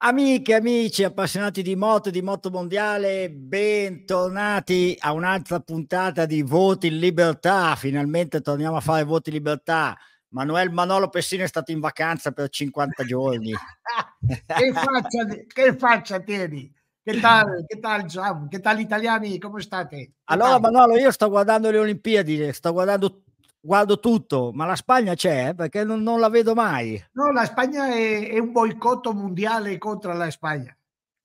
Amiche, amici, appassionati di moto di moto mondiale, bentornati a un'altra puntata di Voti in Libertà. Finalmente torniamo a fare Voti in Libertà. Manuel Manolo Pessino è stato in vacanza per 50 giorni. che, faccia, che faccia tieni? Che tal, che tal, Giam? Che tal italiani? Come state? Che allora, tal? Manolo, io sto guardando le Olimpiadi, sto guardando guardo tutto, ma la Spagna c'è perché non, non la vedo mai. No, la Spagna è, è un boicotto mondiale contro la Spagna.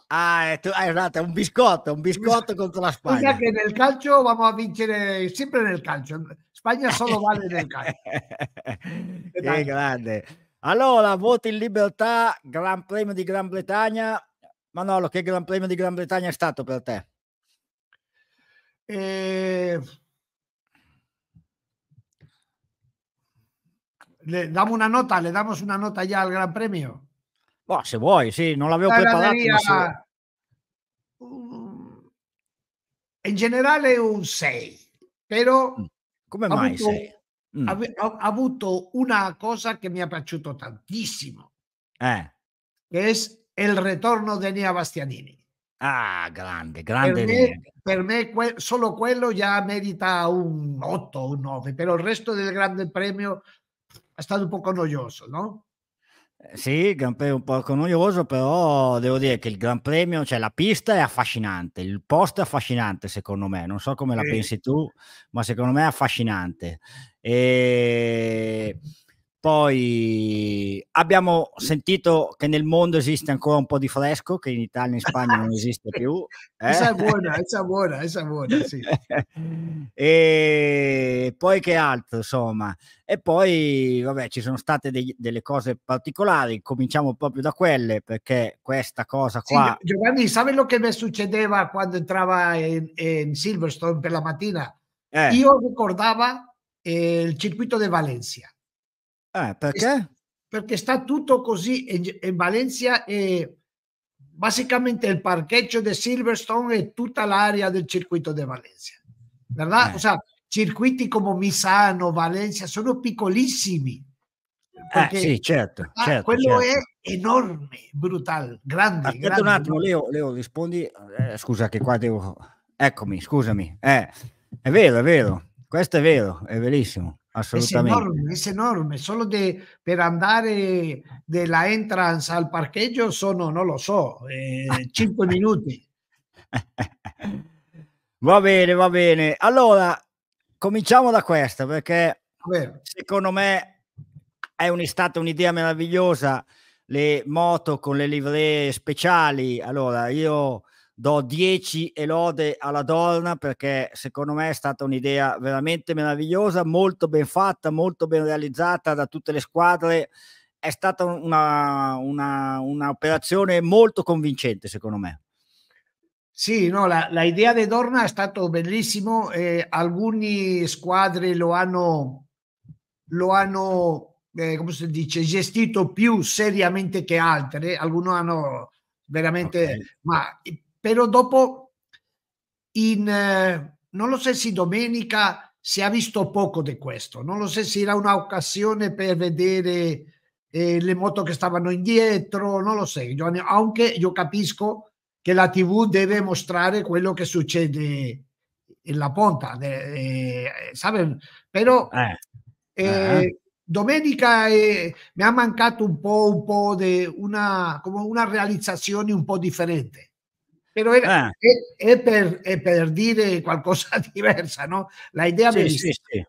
Ah, è, ah, eh, eh, esatto, è un biscotto, un biscotto contro la Spagna. Spagna che nel calcio vamo a vincere sempre nel calcio. Spagna solo vale nel calcio. che grande. Allora, voti in libertà, Gran Premio di Gran Bretagna. Manolo, che Gran Premio di Gran Bretagna è stato per te? Eh, ¿Le damos una nota? ¿Le damos una nota ya al Gran Premio? Si, se voy, sí, no la veo preparada. Mm, en general es un 6, pero ¿Cómo ha, Ha, una cosa que me ha piaciuto tantísimo eh. es el il ritorno di Nia Bastianini. Ah, grande, grande. Per solo quello ya merita un 8 o un 9, pero el resto del Gran Premio è stato un po' noioso, no? Eh, sì, il Gran Premio un po' noioso, però devo dire che il Gran Premio, cioè la pista è affascinante, il posto è affascinante secondo me, non so come la pensi tu, ma secondo me è affascinante. E poi abbiamo sentito che nel mondo esiste ancora un po' di fresco, che in Italia e in Spagna non esiste più. Eh? Esa è buona, esa è buona, esa è buona, sì. e poi che altro, insomma. E poi, vabbè, ci sono state dei, delle cose particolari, cominciamo proprio da quelle, perché questa cosa qua... Sì, Giovanni, sai quello che mi succedeva quando entrava in, in Silverstone per la mattina? Eh. Io ricordavo eh, il circuito di Valencia. Eh, perché? Perché sta tutto così in Valencia e basicamente il parcheggio di Silverstone e tutta l'area del circuito di Valencia. Eh. O sea, circuiti come Misano, Valencia sono piccolissimi. Eh, sì, certo, ah, certo quello certo. è enorme, brutale, grande. Aspetta grande, un attimo, Leo, Leo rispondi. Eh, scusa che qua devo... Eccomi, scusami. Eh, è vero, è vero. Questo è vero, è verissimo assolutamente. Es enorme, es enorme. Solo de, per andare dalla entrance al parcheggio sono, non lo so, eh, 5 minuti. Va bene, va bene. Allora, cominciamo da questa perché secondo me è un, stata un'idea meravigliosa le moto con le livree speciali. Allora, io do 10 e lode alla donna perché secondo me è stata un'idea veramente meravigliosa, molto ben fatta, molto ben realizzata da tutte le squadre. È stata una, una, operazione molto convincente secondo me. Sì, no, la, la idea di Dorna è stata bellissima. Eh, alcune squadre lo hanno, lo hanno eh, come si dice, gestito più seriamente che altre. Alcune hanno veramente, okay. ma però dopo in, eh, non lo so se domenica si è visto poco di questo, non lo so se era un'occasione per vedere eh, le moto che stavano indietro, non lo so, anche io capisco che la TV deve mostrare quello che succede in la ponta, eh, ¿saben? Pero eh. eh, eh, domenica eh, mi ha mancato un po', un po' di una, una realizzazione un po' differente. Però era, ah. è, è, per, è, per, dire qualcosa di diversa, no? La idea sì, Sì, sì.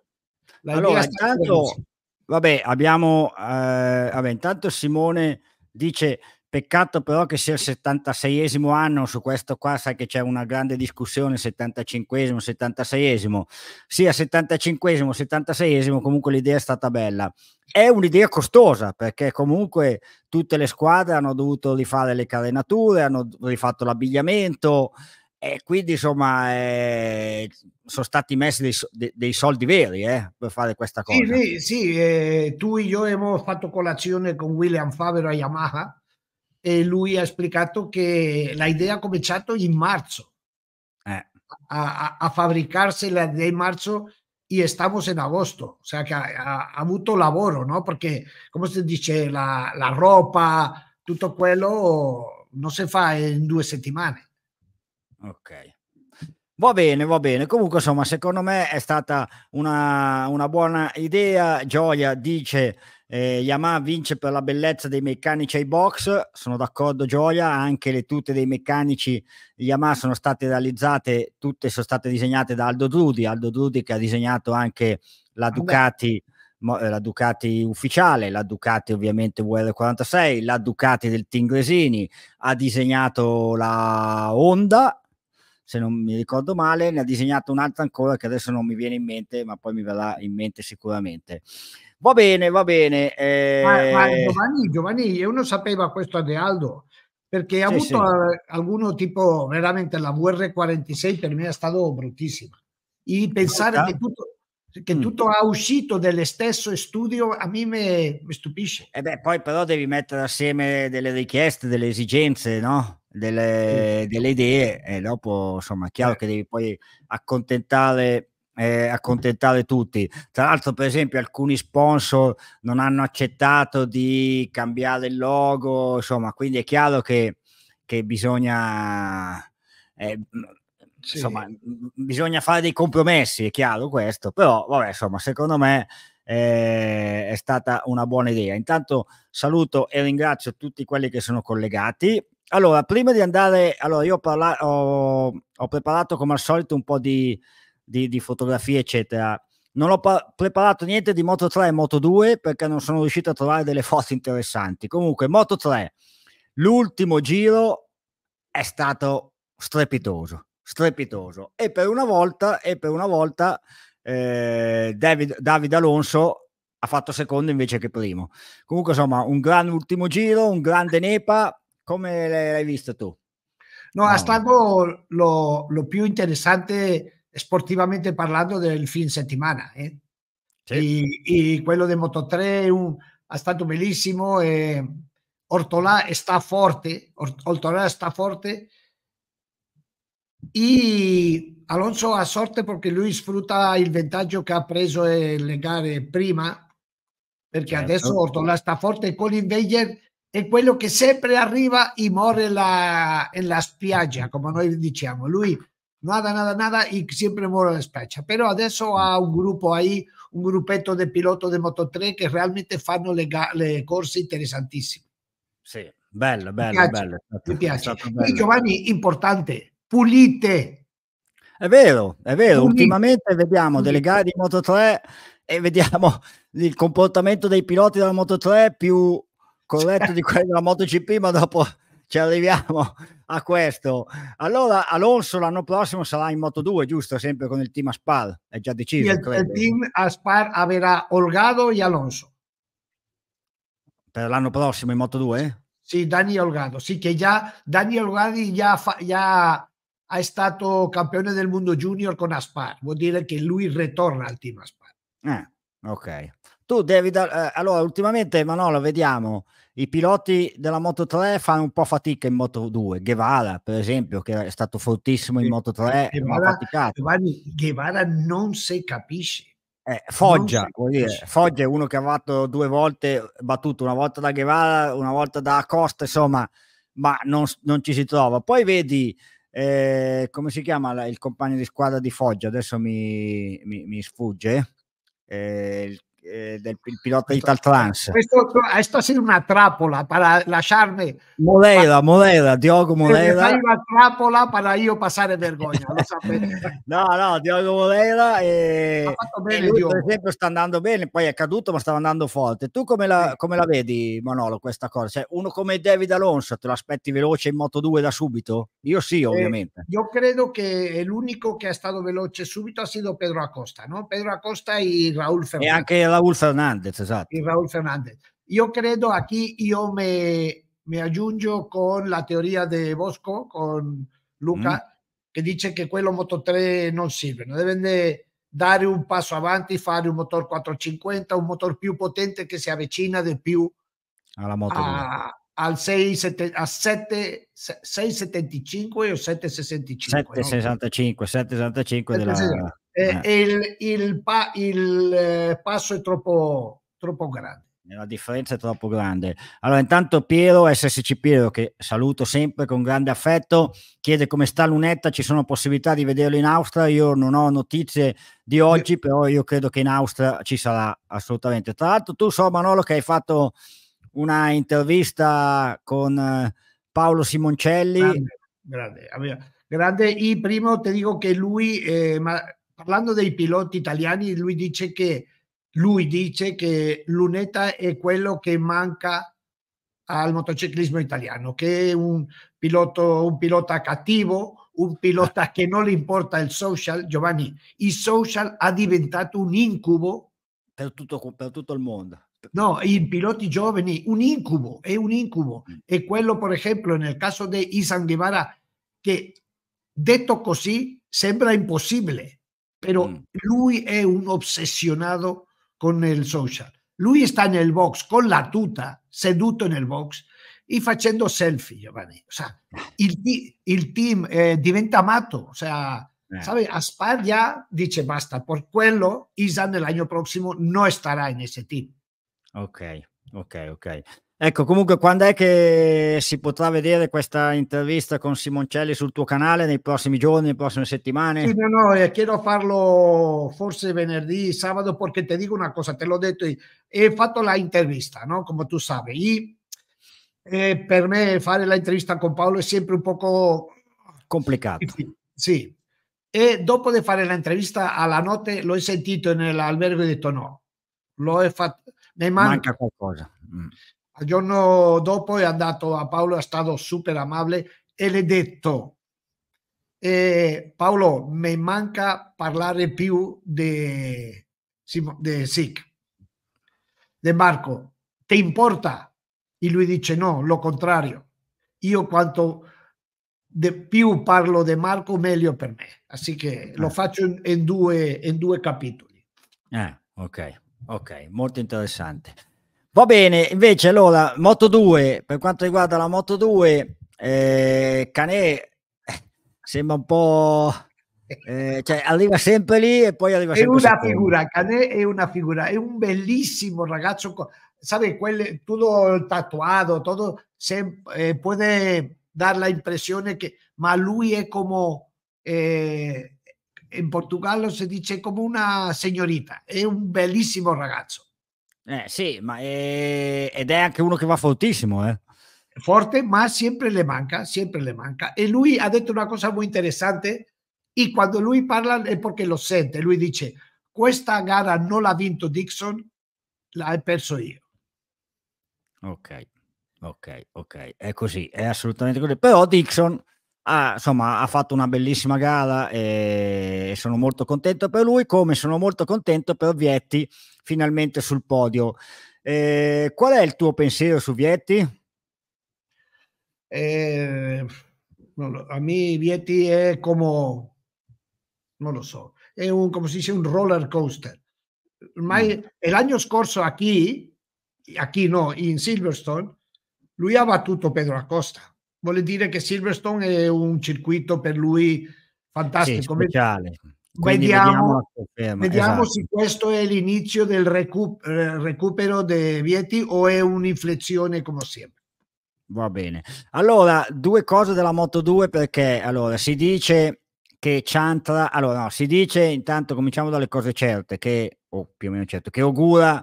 La allora, intanto, vabbè, abbiamo, eh, vabbè, intanto Simone dice Peccato però che sia il 76esimo anno, su questo qua sai che c'è una grande discussione, 75esimo, 76esimo, sia 75esimo, 76esimo, comunque l'idea è stata bella. È un'idea costosa perché comunque tutte le squadre hanno dovuto rifare le carenature, hanno rifatto l'abbigliamento e quindi insomma eh, sono stati messi dei, dei soldi veri eh, per fare questa cosa. Sì, sì, sì eh, tu e io abbiamo fatto colazione con William Favero a Yamaha e lui ha spiegato che l'idea ha cominciato in marzo eh. a, a, a, fabbricarsi l'idea in marzo e stiamo in agosto, o sea che ha, ha avuto lavoro, no? Perché, come si dice, la, la roba, tutto quello non si fa in due settimane. Ok. Va bene, va bene. Comunque, insomma, secondo me è stata una, una buona idea. Gioia dice eh, Yamaha vince per la bellezza dei meccanici ai box, sono d'accordo Gioia, anche le tute dei meccanici Yamaha sono state realizzate, tutte sono state disegnate da Aldo Drudi, Aldo Drudi che ha disegnato anche la Ducati, Vabbè. Eh, la Ducati ufficiale, la Ducati ovviamente VR46, la Ducati del Tingresini, ha disegnato la Honda, se non mi ricordo male, ne ha disegnato un'altra ancora che adesso non mi viene in mente, ma poi mi verrà in mente sicuramente. Va bene, va bene. Eh... Ma, ma Giovanni, Giovanni, non sapevo questo De Aldo, perché ha sì, avuto sì. alcuno tipo, veramente la VR46 per me è stata bruttissima. E pensare che tutto, che mm. tutto ha uscito dello stesso studio a me mi stupisce. E eh beh, poi però devi mettere assieme delle richieste, delle esigenze, no? delle, delle idee e dopo insomma è chiaro eh. che devi poi accontentare eh, accontentare tutti. Tra l'altro, per esempio, alcuni sponsor non hanno accettato di cambiare il logo, insomma, quindi è chiaro che, che bisogna... Eh, sì. Insomma, bisogna fare dei compromessi, è chiaro questo, però vabbè, insomma, secondo me eh, è stata una buona idea. Intanto saluto e ringrazio tutti quelli che sono collegati. Allora, prima di andare, allora io parla- ho, ho preparato come al solito un po' di, di, di fotografia, eccetera. Non ho preparato niente di Moto 3 e Moto 2 perché non sono riuscito a trovare delle foto interessanti. Comunque, Moto 3, l'ultimo giro è stato strepitoso, strepitoso. E per una volta, e per una volta eh, David, David Alonso ha fatto secondo invece che primo. Comunque, insomma, un gran ultimo giro, un grande Nepa. Come l'hai visto tu? No, no. è stato lo, lo più interessante sportivamente parlando del fin settimana. Eh? Sì. E, e, quello del Moto 3 un, è stato bellissimo. E Ortolà sta forte, Ortola sta forte. E Alonso ha sorte perché lui sfrutta il vantaggio che ha preso le gare prima, perché certo. adesso Ortola sta forte con il Veyer è quello che sempre arriva e muore la, la spiaggia, come noi diciamo. Lui nada, nada, nada y siempre muero de despacha. Pero adesso ha un gruppo ahí, un gruppetto di piloti di Moto3 che realmente fanno le, le corse interessantissime. Sì, bello, bello, mi bello. Mi piace. Bello. E Giovanni, importante, pulite. È vero, è vero. Pulite. Ultimamente vediamo pulite. delle gare di Moto3 e vediamo il comportamento dei piloti della Moto3 più corretto di quello della MotoGP, ma dopo ci arriviamo a questo. Allora, Alonso l'anno prossimo sarà in Moto 2, giusto? Sempre con il team Aspar, è già deciso. Il, il, team Aspar avrà Olgado e Alonso. Per l'anno prossimo in Moto 2? Sì, Daniel Olgado, sì, che già Daniel Olgado già, fa, già è stato campione del mondo junior con Aspar, vuol dire che lui ritorna al team Aspar. Eh, ok. Tu devi dare... Eh, allora, ultimamente, Manolo, vediamo i piloti della Moto 3 fanno un po' fatica in Moto 2. Guevara, per esempio, che è stato fortissimo in Moto 3, Guevara, ha faticato. Guevara non si capisce. Eh, Foggia, capisce. Foggia è uno che ha fatto due volte, battuto una volta da Guevara, una volta da Costa, insomma, ma non, non ci si trova. Poi vedi, eh, come si chiama il compagno di squadra di Foggia? Adesso mi, mi, mi sfugge. Eh, il eh, del pilota di Taltrans. Questo, questo è una trappola per lasciarmi... Molera, Molera, Diogo Molera. È una trappola per io passare vergogna, lo sapete. no, no, Diogo Molera e, bene, e lui, per esempio sta andando bene, poi è caduto ma stava andando forte. Tu come la, come la vedi Manolo questa cosa? Cioè, uno come David Alonso te lo aspetti veloce in Moto 2 da subito? Io sì, eh, ovviamente. Eh, io credo che l'unico che è stato veloce subito ha sido Pedro Acosta, no? Pedro Acosta e Raul Fernandez. E anche Raúl Fernández, Y Raúl Fernández. Yo credo aquí yo me me aggiungo con la teoría de Bosco, con Luca, mm. que dice que quello Moto 3 no sirve, no deve de dar un paso avanti, fare un motor 450, un motor más potente che si avvicina de più la Moto al 6,75 o 7,65 7,65 no? 7,65 della... Ah. eh, eh. il, il, pa, il eh, passo è troppo, troppo grande la differenza è troppo grande. Allora, intanto Piero, SSC Piero, che saluto sempre con grande affetto, chiede come sta Lunetta, ci sono possibilità di vederlo in Austria. Io non ho notizie di oggi, però io credo che in Austria ci sarà assolutamente. Tra l'altro tu so Manolo che hai fatto una intervista con eh, Paolo Simoncelli. Grande, grande, grande. Y primo, ti dico che lui, eh, ma, parlando dei piloti italiani, lui dice che, lui dice che Lunetta è quello che manca al motociclismo italiano, che è un, piloto, un pilota cattivo, un pilota che non gli importa il social. Giovanni, il social ha diventato un incubo per tutto, per tutto il mondo. no, in piloti giovani, un incubo, es eh, un incubo. Mm. E eh, quello, ejemplo, en el caso de Isan Guevara, que detto così sembra imposible, pero mm. lui un obsesionado con el social. Lui en el box con la tuta, seduto el box y facendo selfie, Giovanni. O sea, il, team eh, diventa mato. o sea, ¿sabe? Aspar ya dice basta, por quello Isan el año próximo no estará en ese team. Ok, ok, ok. Ecco, comunque, quando è che si potrà vedere questa intervista con Simoncelli sul tuo canale nei prossimi giorni, nelle prossime settimane? Sì, no, no, eh, chiedo a farlo forse venerdì, sabato, perché ti dico una cosa, te l'ho detto, ho fatto l'intervista, no? Come tu sai. E eh, per me fare l'intervista con Paolo è sempre un poco... Complicato. Sì. E dopo di fare l'intervista alla notte l'ho sentito nell'albergo e ho detto no, l'ho fatto ne manca, manca qualcosa. Mm. Al giorno dopo è andato a Paolo, è stato super amabile e le ha detto, eh, Paolo, mi manca parlare più di Sic, di Marco, ti importa? E lui dice no, lo contrario. Io quanto più parlo di Marco, meglio per me. Así che lo eh. faccio in, in, due, in due capitoli. Eh, ok. Ok, molto interessante. Va bene, invece allora, Moto 2, per quanto riguarda la Moto 2, eh, Canè eh, sembra un po'... Eh, cioè arriva sempre lì e poi arriva sempre È una figura, Canè è una figura, è un bellissimo ragazzo, sabe, quel, tutto tatuato, tutto, eh, puede dar l'impressione che... ma lui è come... Eh, in Portogallo si dice come una signorita, è un bellissimo ragazzo. Eh sì, ma è... Eh, ed è anche uno che va fortissimo, eh. Forte, ma sempre le manca, sempre le manca. E lui ha detto una cosa molto interessante e quando lui parla è perché lo sente. Lui dice, questa gara non l'ha vinto Dixon, l'hai perso io. Ok, ok, ok, è così, è assolutamente così. Però Dixon ha, ah, insomma, ha fatto una bellissima gara e sono molto contento per lui, come sono molto contento per Vietti finalmente sul podio. Eh, qual è il tuo pensiero su Vietti? Eh, a me Vietti è come, non lo so, è un, come si dice, un roller coaster. Ormai mm. l'anno scorso a chi, no, in Silverstone, lui ha battuto Pedro Acosta vuole dire che Silverstone è un circuito per lui fantastico. Sì, speciale. Vediamo, vediamo, vediamo esatto. se questo è l'inizio del recup- eh, recupero dei Vieti o è un'inflessione come sempre. Va bene. Allora, due cose della Moto 2 perché allora, si dice che Chantra, allora no, si dice intanto cominciamo dalle cose certe che o oh, più o meno certo che Ogura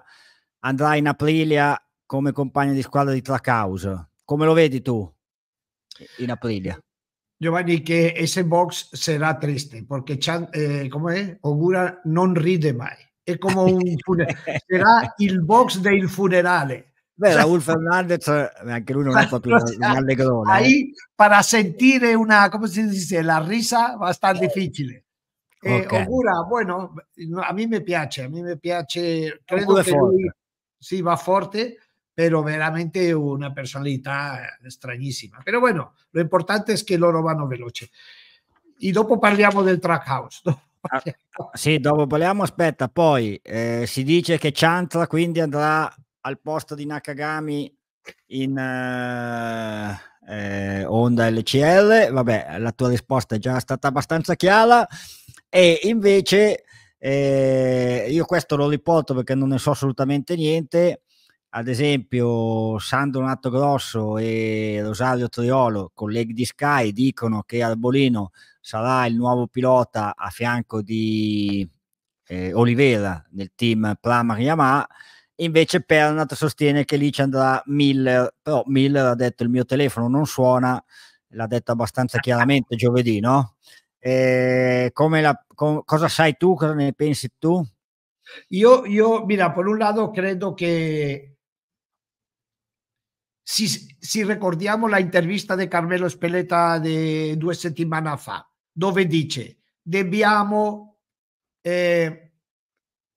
andrà in Aprilia come compagno di squadra di Tracaus. Come lo vedi tu? in aprile. Giovanni, che ese box sarà triste perché eh, come Ogura non ride mai. È come un funerale. sarà il box del funerale. Raúl Fernández, lui non un allegrone. Ahí, eh. para sentire una, come si dice, la risa, bastante difficile. Eh, okay. Ogura, bueno, a mí me piace, a mí me piace, credo che si sì, va forte, pero veramente una personalità stranissima. Però bueno, lo importante è che loro vanno veloce. E dopo parliamo del track house. ah, sì, dopo parliamo, aspetta, poi eh, si dice che Chantra quindi andrà al posto di Nakagami in eh, eh, Onda LCR, vabbè, la tua risposta è già stata abbastanza chiara e invece eh, io questo lo riporto perché non ne so assolutamente niente ad esempio San Nato Grosso e Rosario Triolo, colleghi di Sky, dicono che Arbolino sarà il nuovo pilota a fianco di eh, Olivera nel team Prama Yamaha. Invece Pernat sostiene che lì ci andrà Miller, però Miller ha detto il mio telefono non suona, l'ha detto abbastanza chiaramente giovedì, no? Eh, come la, com, cosa sai tu, cosa ne pensi tu? Io, io mira, per un lato credo che si, si ricordiamo la intervista di Carmelo Speletta di due settimane fa, dove dice dobbiamo eh,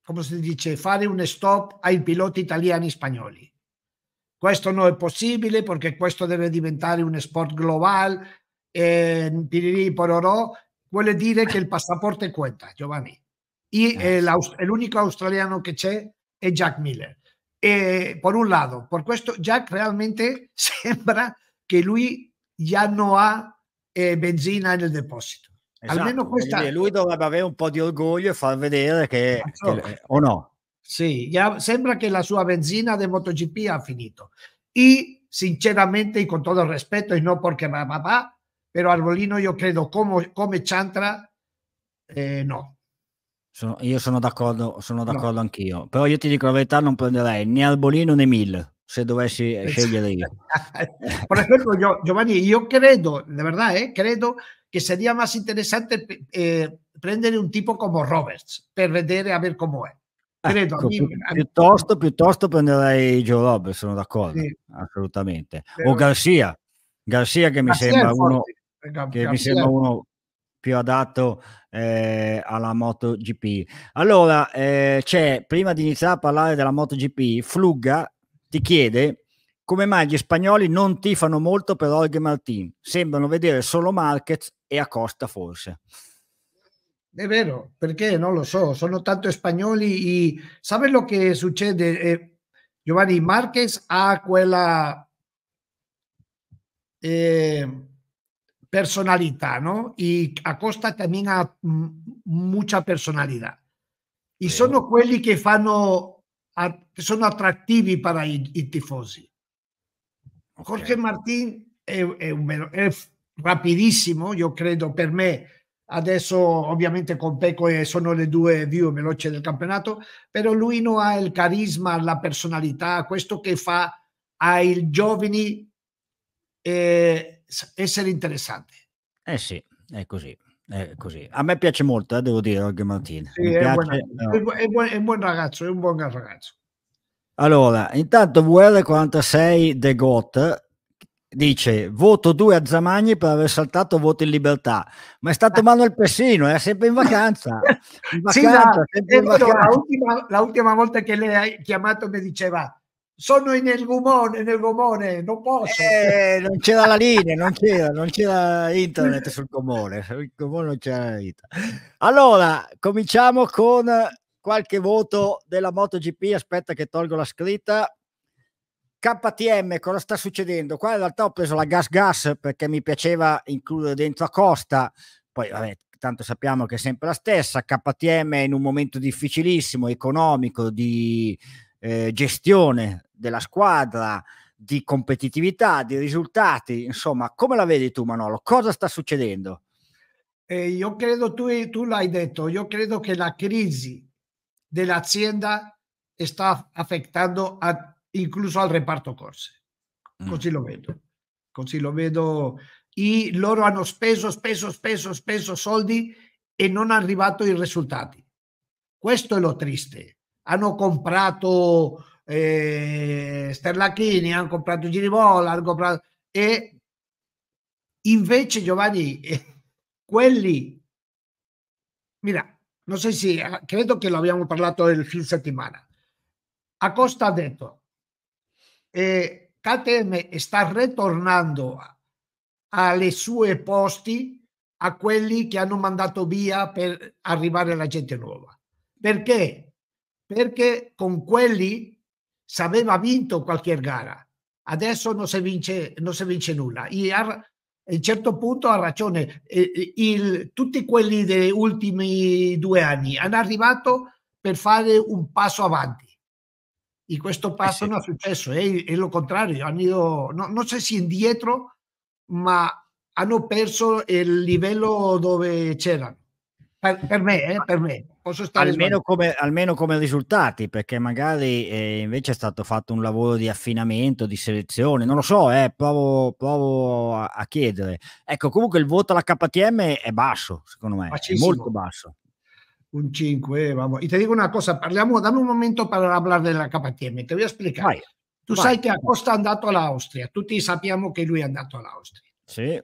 come si dice, fare un stop ai piloti italiani e spagnoli. Questo non è possibile perché questo deve diventare un sport globale, eh, vuole dire che il passaporto conta, Giovanni. E, eh, eh l'unico australiano che c'è è Jack Miller. Eh, por un lado, por esto Jack realmente sembra que lui Ya no ha eh, benzina nel depósito. Al Almeno questa... Lui dovrebbe avere un po' de orgullo Y far vedere que eh, o no. Sí, ya, sembra que la sua benzina de MotoGP ha finito. Y sinceramente, y con todo el respeto, y no porque va, va, va, pero Arbolino yo creo como, come chantra, eh, no. Sono, io sono d'accordo, sono d'accordo no. anch'io, però io ti dico la verità, non prenderei né Albolino né Mill se dovessi eh, scegliere io. Per esempio, yo, Giovanni, io credo, la verità è, credo che sería più interessante eh, prendere un tipo come Roberts per vedere a ver cómo es. Credo, ecco, a mí, piuttosto, piuttosto prenderei Joe Roberts, sono d'accordo, sì. assolutamente. Però... O Garcia, Garcia che mi Garcia sembra uno eh, che mi sembra uno più adatto eh, alla MotoGP. Allora, eh, c'è, prima di iniziare a parlare della MotoGP, Fluga ti chiede come mai gli spagnoli non tifano molto per Jorge Martin, sembrano vedere solo Marquez e Acosta forse. È vero, perché non lo so, sono tanto spagnoli e sai lo che succede? Eh, Giovanni Marquez ha quella... Eh, personalidad, ¿no? Y Acosta también ha mm, mucha personalidad. Y sí. son quelli que fanno, che sono attrattivi para i, i tifosi. Jorge Martín è, è, un, è rapidissimo, io credo, per me adesso ovviamente con Peco e sono le due più veloci del campionato, però lui non ha il carisma, la personalità, questo che fa ai giovani eh, essere interessante. Eh sì, è così. È così. A me piace molto, eh, devo dire, Olga Martin. Sì, è, piace, buona, no. è, bu- è, buon ragazzo, è un buon ragazzo. Allora, intanto VR46 The Got dice voto 2 a Zamagni per aver saltato voto in libertà, ma è stato ah. Manuel Pessino, era sempre in vacanza. In vacanza, sì, no, sempre in vacanza. La, ultima, la, ultima, volta che lei ha chiamato mi diceva sono in Elgumone, nel gomone, non posso. Eh, non c'era la linea, non c'era, non c'era internet sul gomone, sul gomone non c'era internet. Allora, cominciamo con qualche voto della MotoGP, aspetta che tolgo la scritta. KTM, cosa sta succedendo? Qua in realtà ho preso la Gas Gas perché mi piaceva includere dentro a Costa, poi vabbè, tanto sappiamo che è sempre la stessa, KTM è in un momento difficilissimo, economico, di, eh, gestione della squadra, di competitività, di risultati, insomma, come la vedi tu Manolo? Cosa sta succedendo? Eh, io credo, tu, tu l'hai detto, io credo che la crisi dell'azienda sta affettando incluso al reparto corse. Mm. Così mm. lo vedo. Così lo vedo. E loro hanno speso, speso, speso, speso soldi e non hanno arrivato i risultati. Questo è lo triste hanno comprato eh, Sterlachini, hanno comprato Giribola, hanno comprato... E invece Giovanni, eh, quelli... Mira, non so se... Credo che lo abbiamo parlato il fine settimana. Acosta ha detto, eh, KTM sta ritornando alle sue posti a quelli che hanno mandato via per arrivare la gente nuova. Perché perché con quelli si aveva vinto qualche gara. Adesso non si vince, non si vince nulla. Iar, a un certo punto ha ragione, il, tutti quelli degli ultimi due anni hanno arrivato per fare un passo avanti. E questo eh passo eh sì. non è successo, è, è lo contrario, hanno ido, no, non so se indietro, ma hanno perso il livello dove c'erano. Per, per me, eh, per me. Posso stare almeno, come, almeno come risultati, perché magari eh, invece è stato fatto un lavoro di affinamento, di selezione, non lo so, eh, provo, provo a, a, chiedere. Ecco, comunque il voto alla KTM è basso, secondo me, è molto basso. Un 5, eh, vamos. E ti dico una cosa, parliamo, dammi un momento per parlare della KTM, ti voglio spiegare. Tu vai, sai che Acosta è andato all'Austria, tutti sappiamo che lui è andato all'Austria. Sì.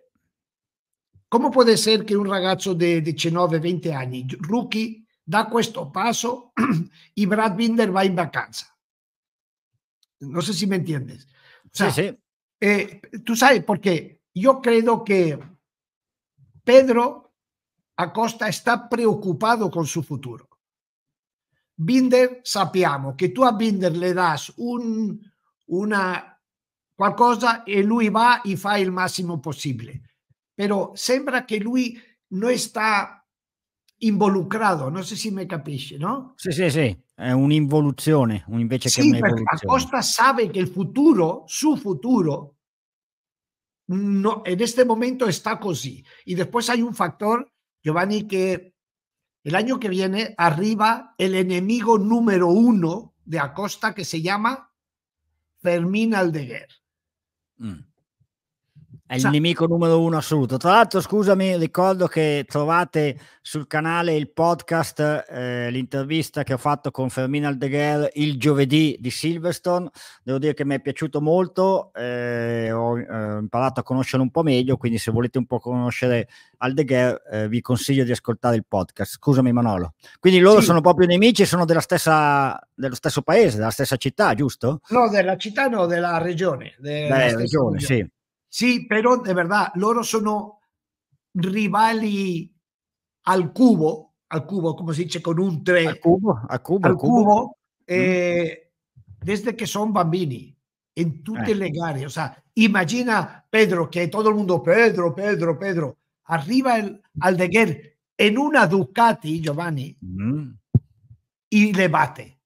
Come può essere che un ragazzo di 19-20 anni, rookie, da questo paso y Brad Binder va en vacanza. No sé si me entiendes. sí, sí. Eh, tú sabes, porque yo creo que Pedro Acosta está preocupado con su futuro. Binder, sappiamo que tú a Binder le das un, una qualcosa y e lui va y fa el máximo posible. Pero sembra que lui no está involucrado, no sé si me capisce no? Sí, sí, sí, è involución. invece sì, che un'evoluzione. Acosta sabe que el futuro, su futuro, no, en este momento está así. Y después hay un factor, Giovanni, que el año que viene arriba el enemigo número uno de Acosta que se llama Fermín Aldeguer. Mm. è il Ciao. nemico numero uno assoluto. Tra l'altro, scusami, ricordo che trovate sul canale il podcast, eh, l'intervista che ho fatto con Fermina Aldeguer il giovedì di Silverstone. Devo dire che mi è piaciuto molto, eh, ho eh, imparato a conoscere un po' meglio, quindi se volete un po' conoscere Aldeguer eh, vi consiglio di ascoltare il podcast. Scusami Manolo. Quindi loro sì. sono proprio nemici, sono della stessa, dello stesso paese, della stessa città, giusto? No, della città no, della regione. Della Beh, regione, regione, sì. Sí, pero de verdad, loro son rivali al cubo, al cubo, como se dice, con un 3. Al cubo, al cubo. Al cubo, eh, desde que son bambini, en tutte ah. le gare. O sea, imagina Pedro, que todo el mundo, Pedro, Pedro, Pedro, arriba el Aldeguer en una Ducati, Giovanni, y le bate.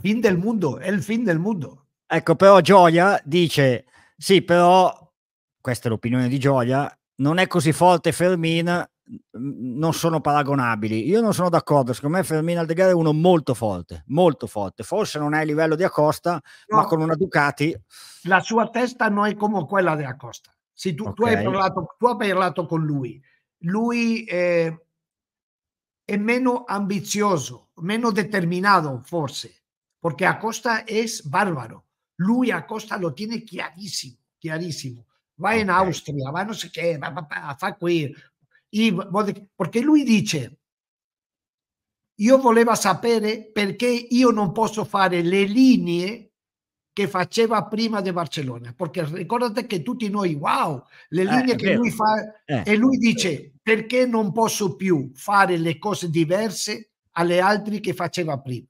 Fin del mundo, el fin del mundo. Ecco, però Gioia dice Sì, però, questa è l'opinione di Gioia, non è così forte Fermin, non sono paragonabili. Io non sono d'accordo, secondo me Fermin Aldegar è uno molto forte, molto forte. Forse non è a livello di Acosta, no. ma con una Ducati... La sua testa non è come quella di Acosta. Sì, tu, okay. tu, hai parlato, tu, hai parlato, con lui. Lui è, è meno ambizioso, meno determinato forse, perché Acosta è barbaro. Lui a Costa lo tiene chiarissimo, chiarissimo. Va okay. in Austria, va non so che, va, va, va, fa qui. Perché lui dice, io volevo sapere perché io non posso fare le linee che faceva prima di Barcellona, perché ricordate che tutti noi, wow, le eh, linee eh, che vero. lui fa, eh, e lui dice perché non posso più fare le cose diverse alle altre che faceva prima.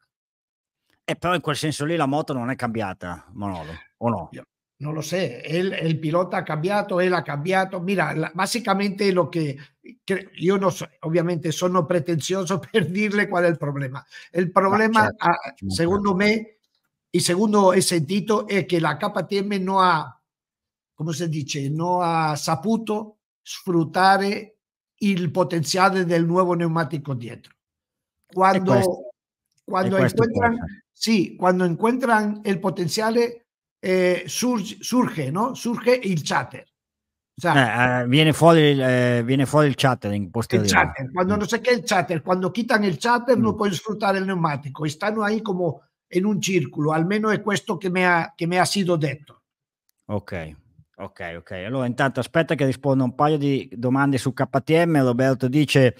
E eh, però in quel senso lì la moto non è cambiata, Monolo, o no? Non lo so, il, il pilota ha cambiato, e l'ha cambiato. Mira, la, basicamente lo che, che io non so, ovviamente sono pretenzioso per dirle qual è il problema. Il problema, certo, ha, certo. secondo me, e secondo è sentito è che la KTM non ha, come si dice, non ha saputo sfruttare il potenziale del nuovo pneumatico dietro. Quando, quando incontrano Sí, cuando encuentran el potencial eh, surge, surge, ¿no? Surge el chatter. O sea, eh, viene, fuori, eh, viene fuori il chattering posterior. El chatter, cuando mm. no sé qué el chatter, cuando quitan el chatter mm. no pueden disfrutar el neumático, están ahí como en un círculo, almeno è questo che mi ha, che mi ha sido detto. Ok, Ok, ok. Allora intanto aspetta che risponda un paio di domande su KTM. Roberto dice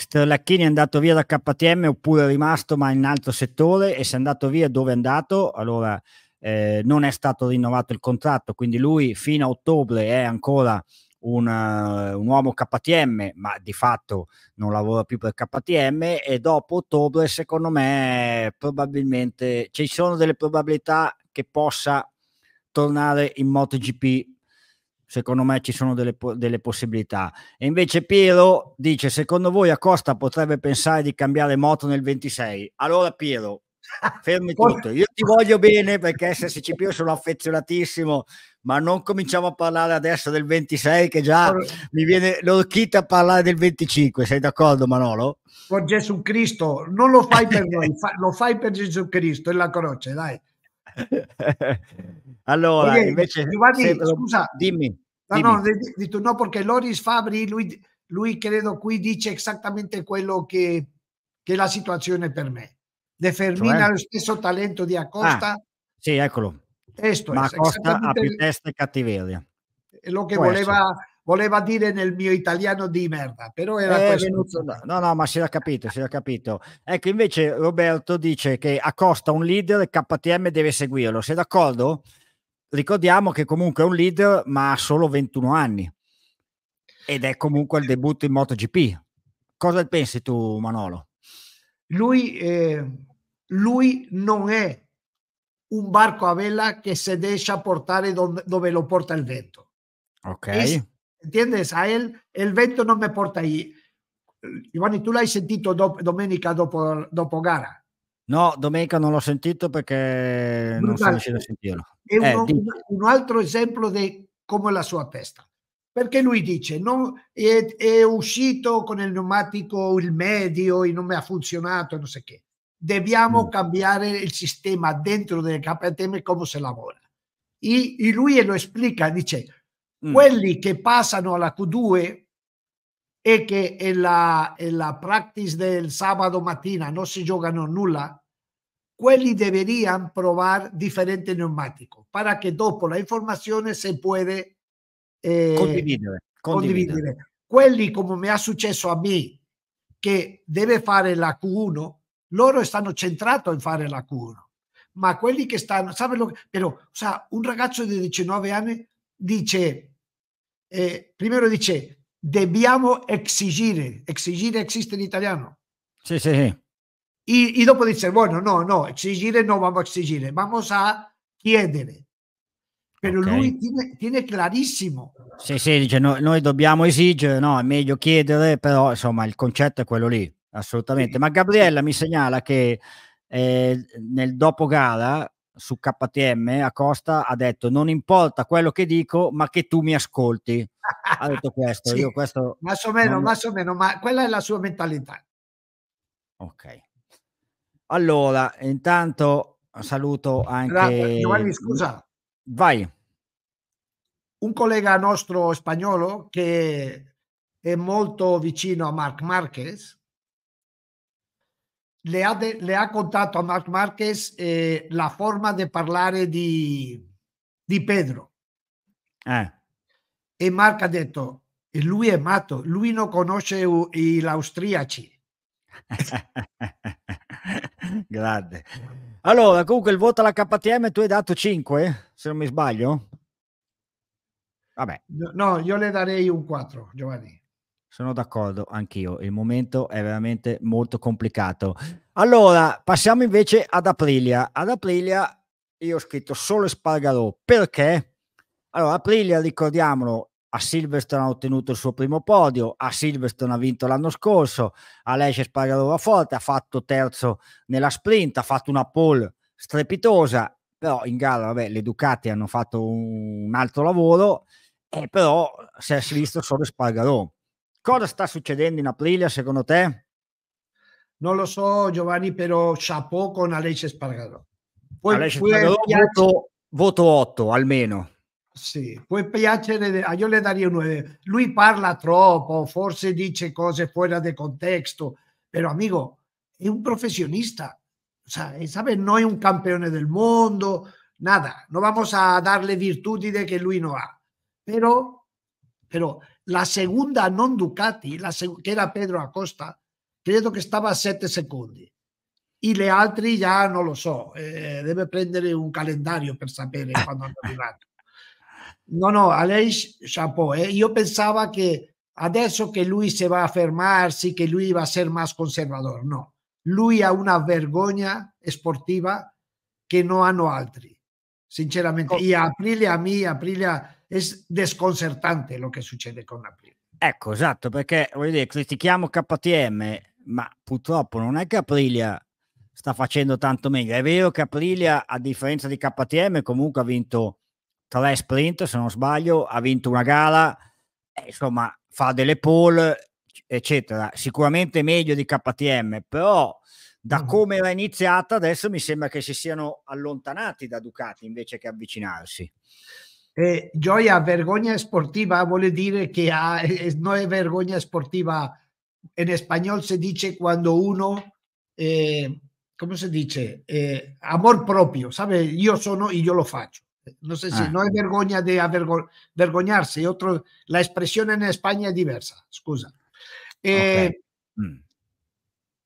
Sterlacchini è andato via da KTM oppure è rimasto ma in altro settore e se è andato via dove è andato? Allora eh, non è stato rinnovato il contratto, quindi lui fino a ottobre è ancora un, uh, un, uomo KTM, ma di fatto non lavora più per KTM e dopo ottobre secondo me probabilmente ci sono delle probabilità che possa tornare in MotoGP secondo me ci sono delle, delle, possibilità. E invece Piero dice, secondo voi Acosta potrebbe pensare di cambiare moto nel 26? Allora Piero, fermi tutto. Io ti voglio bene perché SSCP io sono affezionatissimo, ma non cominciamo a parlare adesso del 26 che già mi viene l'orchita a parlare del 25. Sei d'accordo Manolo? Con Gesù Cristo, non lo fai per noi, lo fai per Gesù Cristo e la croce, dai. allora, okay, invece, Giovanni, se, scusa, dimmi. dimmi. no, detto no perché Loris Fabri, lui, lui credo qui dice esattamente quello che, che è la situazione per me. De Fermina cioè? lo stesso talento di Acosta. Ah, sì, eccolo. Questo Ma Acosta ha più testa e cattiveria. È lo che Può voleva essere voleva dire nel mio italiano di merda, però era eh, questo. no, no, ma si era capito, si era capito. Ecco, invece Roberto dice che a costa un leader KTM deve seguirlo. Sei d'accordo? Ricordiamo che comunque è un leader, ma ha solo 21 anni ed è comunque il debutto in MotoGP. Cosa pensi tu, Manolo? Lui, eh, lui non è un barco a vela che si lascia portare dove, lo porta il vento. Ok. Es, ¿Entiendes? A él el vento non me porta ahí. Giovanni, tu l'hai sentito do domenica dopo, dopo, gara? No, domenica non l'ho sentito perché non sono riuscito a sentirlo. È eh, un, un, altro esempio di come la sua testa. Perché lui dice, non, è, è uscito con il pneumatico il medio e non mi ha funzionato e non so che. Dobbiamo mm. cambiare il sistema dentro del KTM come si lavora. E, e lui lo esplica, dice, Mm. quelli che passano alla Q2 e che è la, la practice del sabato mattina non si giocano nulla, quelli deberían provare differente neumático para que dopo la informazione si può eh, condividere, condividere. condividere. Quelli come mi è successo a me che deve fare la Q1, loro stanno centrati in fare la Q1, ma quelli che stanno, sanno, però, sa, un ragazzo di 19 anni dice, eh, primero dice, dobbiamo exigire, exigire esiste in italiano. Sì, sì, sí. Y, y dopo dice, bueno, no, no, exigire no vamos a exigir, vamos a chiedere. Però okay. lui tiene, tiene, clarissimo. Sì, sì, dice no, noi dobbiamo esigere, no, è meglio chiedere, però insomma il concetto è quello lì, assolutamente. Sì. Ma Gabriella mi segnala che eh, nel dopo gara su KTM a Costa ha detto non importa quello che dico ma che tu mi ascolti ha detto questo, sì, io questo ma so meno, non... ma so meno ma quella è la sua mentalità ok allora intanto saluto anche Giovanni scusa vai un collega nostro spagnolo che è molto vicino a Marc Marquez le ha, de, le ha contato a Marc Marquez eh, la forma di parlare di, di Pedro. Ah. Eh. E Marc ha detto, lui è matto, lui non conosce gli austriaci. Grande. Allora, comunque il voto alla KTM tu hai dato 5, eh, se non mi sbaglio. Vabbè. No, io le darei un 4, Giovanni. Sono d'accordo anch'io, il momento è veramente molto complicato. Allora, passiamo invece ad Aprilia. Ad Aprilia io ho scritto solo Spargarò, perché? Allora, Aprilia, ricordiamolo, a Silverstone ha ottenuto il suo primo podio, a Silverstone ha vinto l'anno scorso, a Spargarò va forte, ha fatto terzo nella sprint, ha fatto una pole strepitosa, però in gara vabbè, le Ducati hanno fatto un altro lavoro, e eh, però si è visto solo Spargarò. Cosa sta succedendo in Aprilia secondo te? No lo sé, Giovanni, pero chapeau con Aleix Spargaró. Aleix piace... voto, voto 8 al menos. Si piacere, yo ah, le daría un 9. Eh, lui parla troppo, forse dice cosas fuera de contexto, pero amigo, es un professionista, él e sabe, no es un campeón del mundo, nada, no vamos a darle virtudes que lui no ha, pero, pero la segunda non Ducati, la que era Pedro Acosta, creo que estaba a 7 segundos. Y le altri ya no lo so, eh, Debe prender prendere un calendario para saber ah. quando han No, no, a lei yo Eh. que pensavo que adesso que lui se va a sí que lui va a ser más conservador. no. Lui a una vergogna sportiva no no no altri, sinceramente. y Aprilia, a mí aprile a es desconcertante lo che succede con Apple. Ecco, esatto, perché voglio dire, critichiamo KTM, ma purtroppo non è che Aprilia sta facendo tanto meglio. È vero che Aprilia, a differenza di KTM, comunque ha vinto tre sprint, se non sbaglio, ha vinto una gara, eh, insomma, fa delle pole, eccetera. Sicuramente meglio di KTM, però da mm. come era iniziata adesso mi sembra che si siano allontanati da Ducati invece che avvicinarsi. eh, Joya, vergüenza esportiva, dire que no es vergüenza esportiva. En español se dice cuando uno, eh, ¿cómo se dice? Eh, amor propio, ¿sabe? Yo sono y yo lo faccio. No sé si ah. no es vergüenza de avergo, Otro, la expresión en España es diversa, excusa. Eh, mm.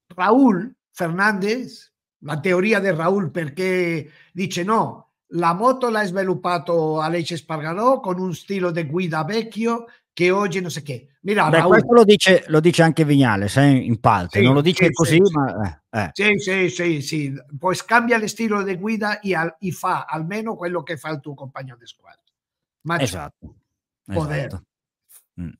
Raúl Fernández, la teoría de Raúl, ¿por qué dice no, La moto l'ha sviluppato Alice Spargarò con un stile di guida vecchio che oggi non so che. Mira, Beh, questo lo dice, lo dice, anche Vignales eh, in parte, sì, non lo dice sì, così, sì, ma... Eh. eh. Sì, sì, sì, sì. Poi cambia lo stile di guida e, al, e, fa almeno quello che fa il tuo compagno di squadra. Ma esatto. Potere. Esatto. Mm.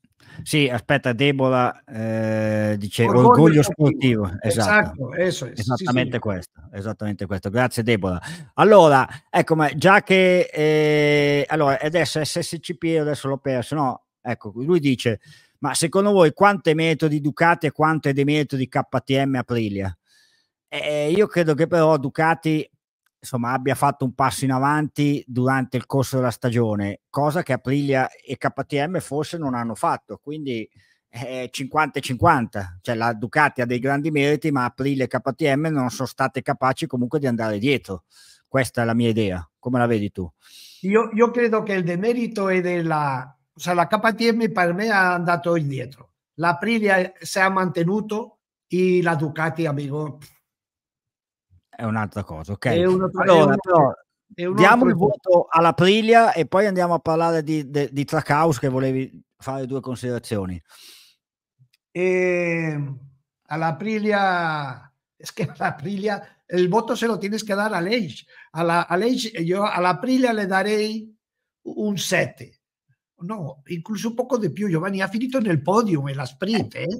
Sì, aspetta, Debola eh, dice orgoglio, orgoglio sportivo. sportivo. Esatto, esatto es, esattamente, sì, questo, esattamente questo. Grazie Debola. Allora, ecco, ma già che... Eh, allora, adesso SSCP adesso l'ho perso, no? Ecco, lui dice, ma secondo voi quante metodi Ducati e quante dei metodi KTM Aprilia? Eh, io credo che però Ducati insomma, abbia fatto un passo in avanti durante il corso della stagione, cosa che Aprilia e KTM forse non hanno fatto. Quindi è eh, 50-50, cioè la Ducati ha dei grandi meriti, ma Aprilia e KTM non sono state capaci comunque di andare dietro. Questa è la mia idea, come la vedi tu? Io, io credo che il demerito è della... O cioè sea, la KTM per me è andato indietro, l'Aprilia si è mantenuto e la Ducati, amico, è un'altra cosa, ok? Un'altra, allora, però, diamo il voto all'Aprilia e poi andiamo a parlare di, di, di Tracaus che volevi fare due considerazioni. Eh, alla es que la Priglia, voto se lo tienes que dar a Leis. A la, a Leis, yo a le darei un 7. No, incluso un poco di più. Giovanni ha finito nel podium, e la sprint, eh? eh?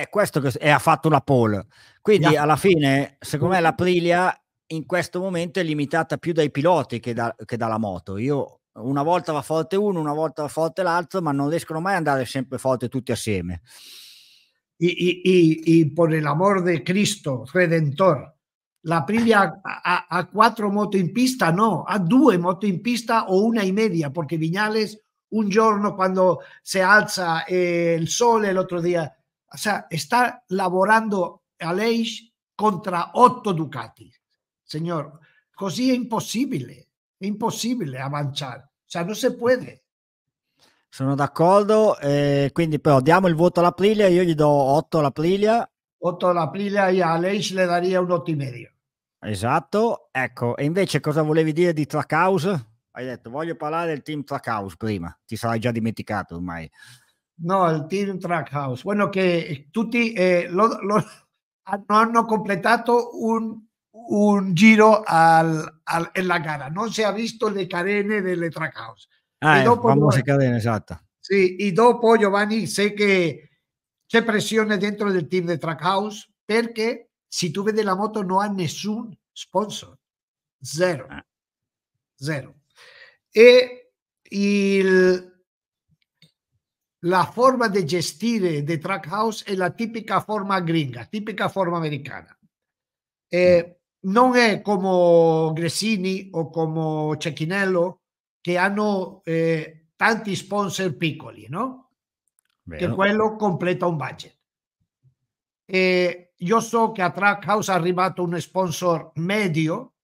è questo che ha fatto la pole. Quindi yeah. alla fine, secondo me, l'Aprilia in questo momento è limitata più dai piloti che, da, che dalla moto. Io una volta va forte uno, una volta va forte l'altro, ma non riescono mai ad andare sempre forte tutti assieme. Y, y, y, por el amor de Cristo, Redentor. l'Aprilia Privia a, quattro moto in pista, no, a due moto in pista o una e media, perché Vignales un giorno quando si alza eh, il sole, l'altro dia o sea, está lavorando Aleix contra otto Ducati. Señor, così è impossibile, è impossibile O sea, non si può. Sono d'accordo, eh, quindi però diamo il voto all'Aprilia, io gli do 8 all'Aprilia. Priglia. 8 alla e a lei le daria un 8 e medio. Esatto, ecco, e invece cosa volevi dire di Trackhouse? Hai detto voglio parlare del team Trackhouse prima, ti sarai già dimenticato ormai. No, el Team Trackhouse. Bueno, que eh, tutti eh, lo, un, giro al, en la cara. No se ha visto de carene del Trackhouse. Ah, vamos dopo, cadena, exacto. Y y dopo Giovanni, sé que se presiona dentro del team de Trackhouse si si ves de la moto no hay ningún sponsor. Cero. Ah. Cero. Zero. Eh, la forma de gestire eh, de Track House è la típica forma gringa, típica forma americana. Eh, mm. No es como come Gressini o como Cecchinello que hanno eh, tanti sponsor piccoli, no? Que Che completa un budget. Yo sé so a Track House ha arrivato un sponsor medio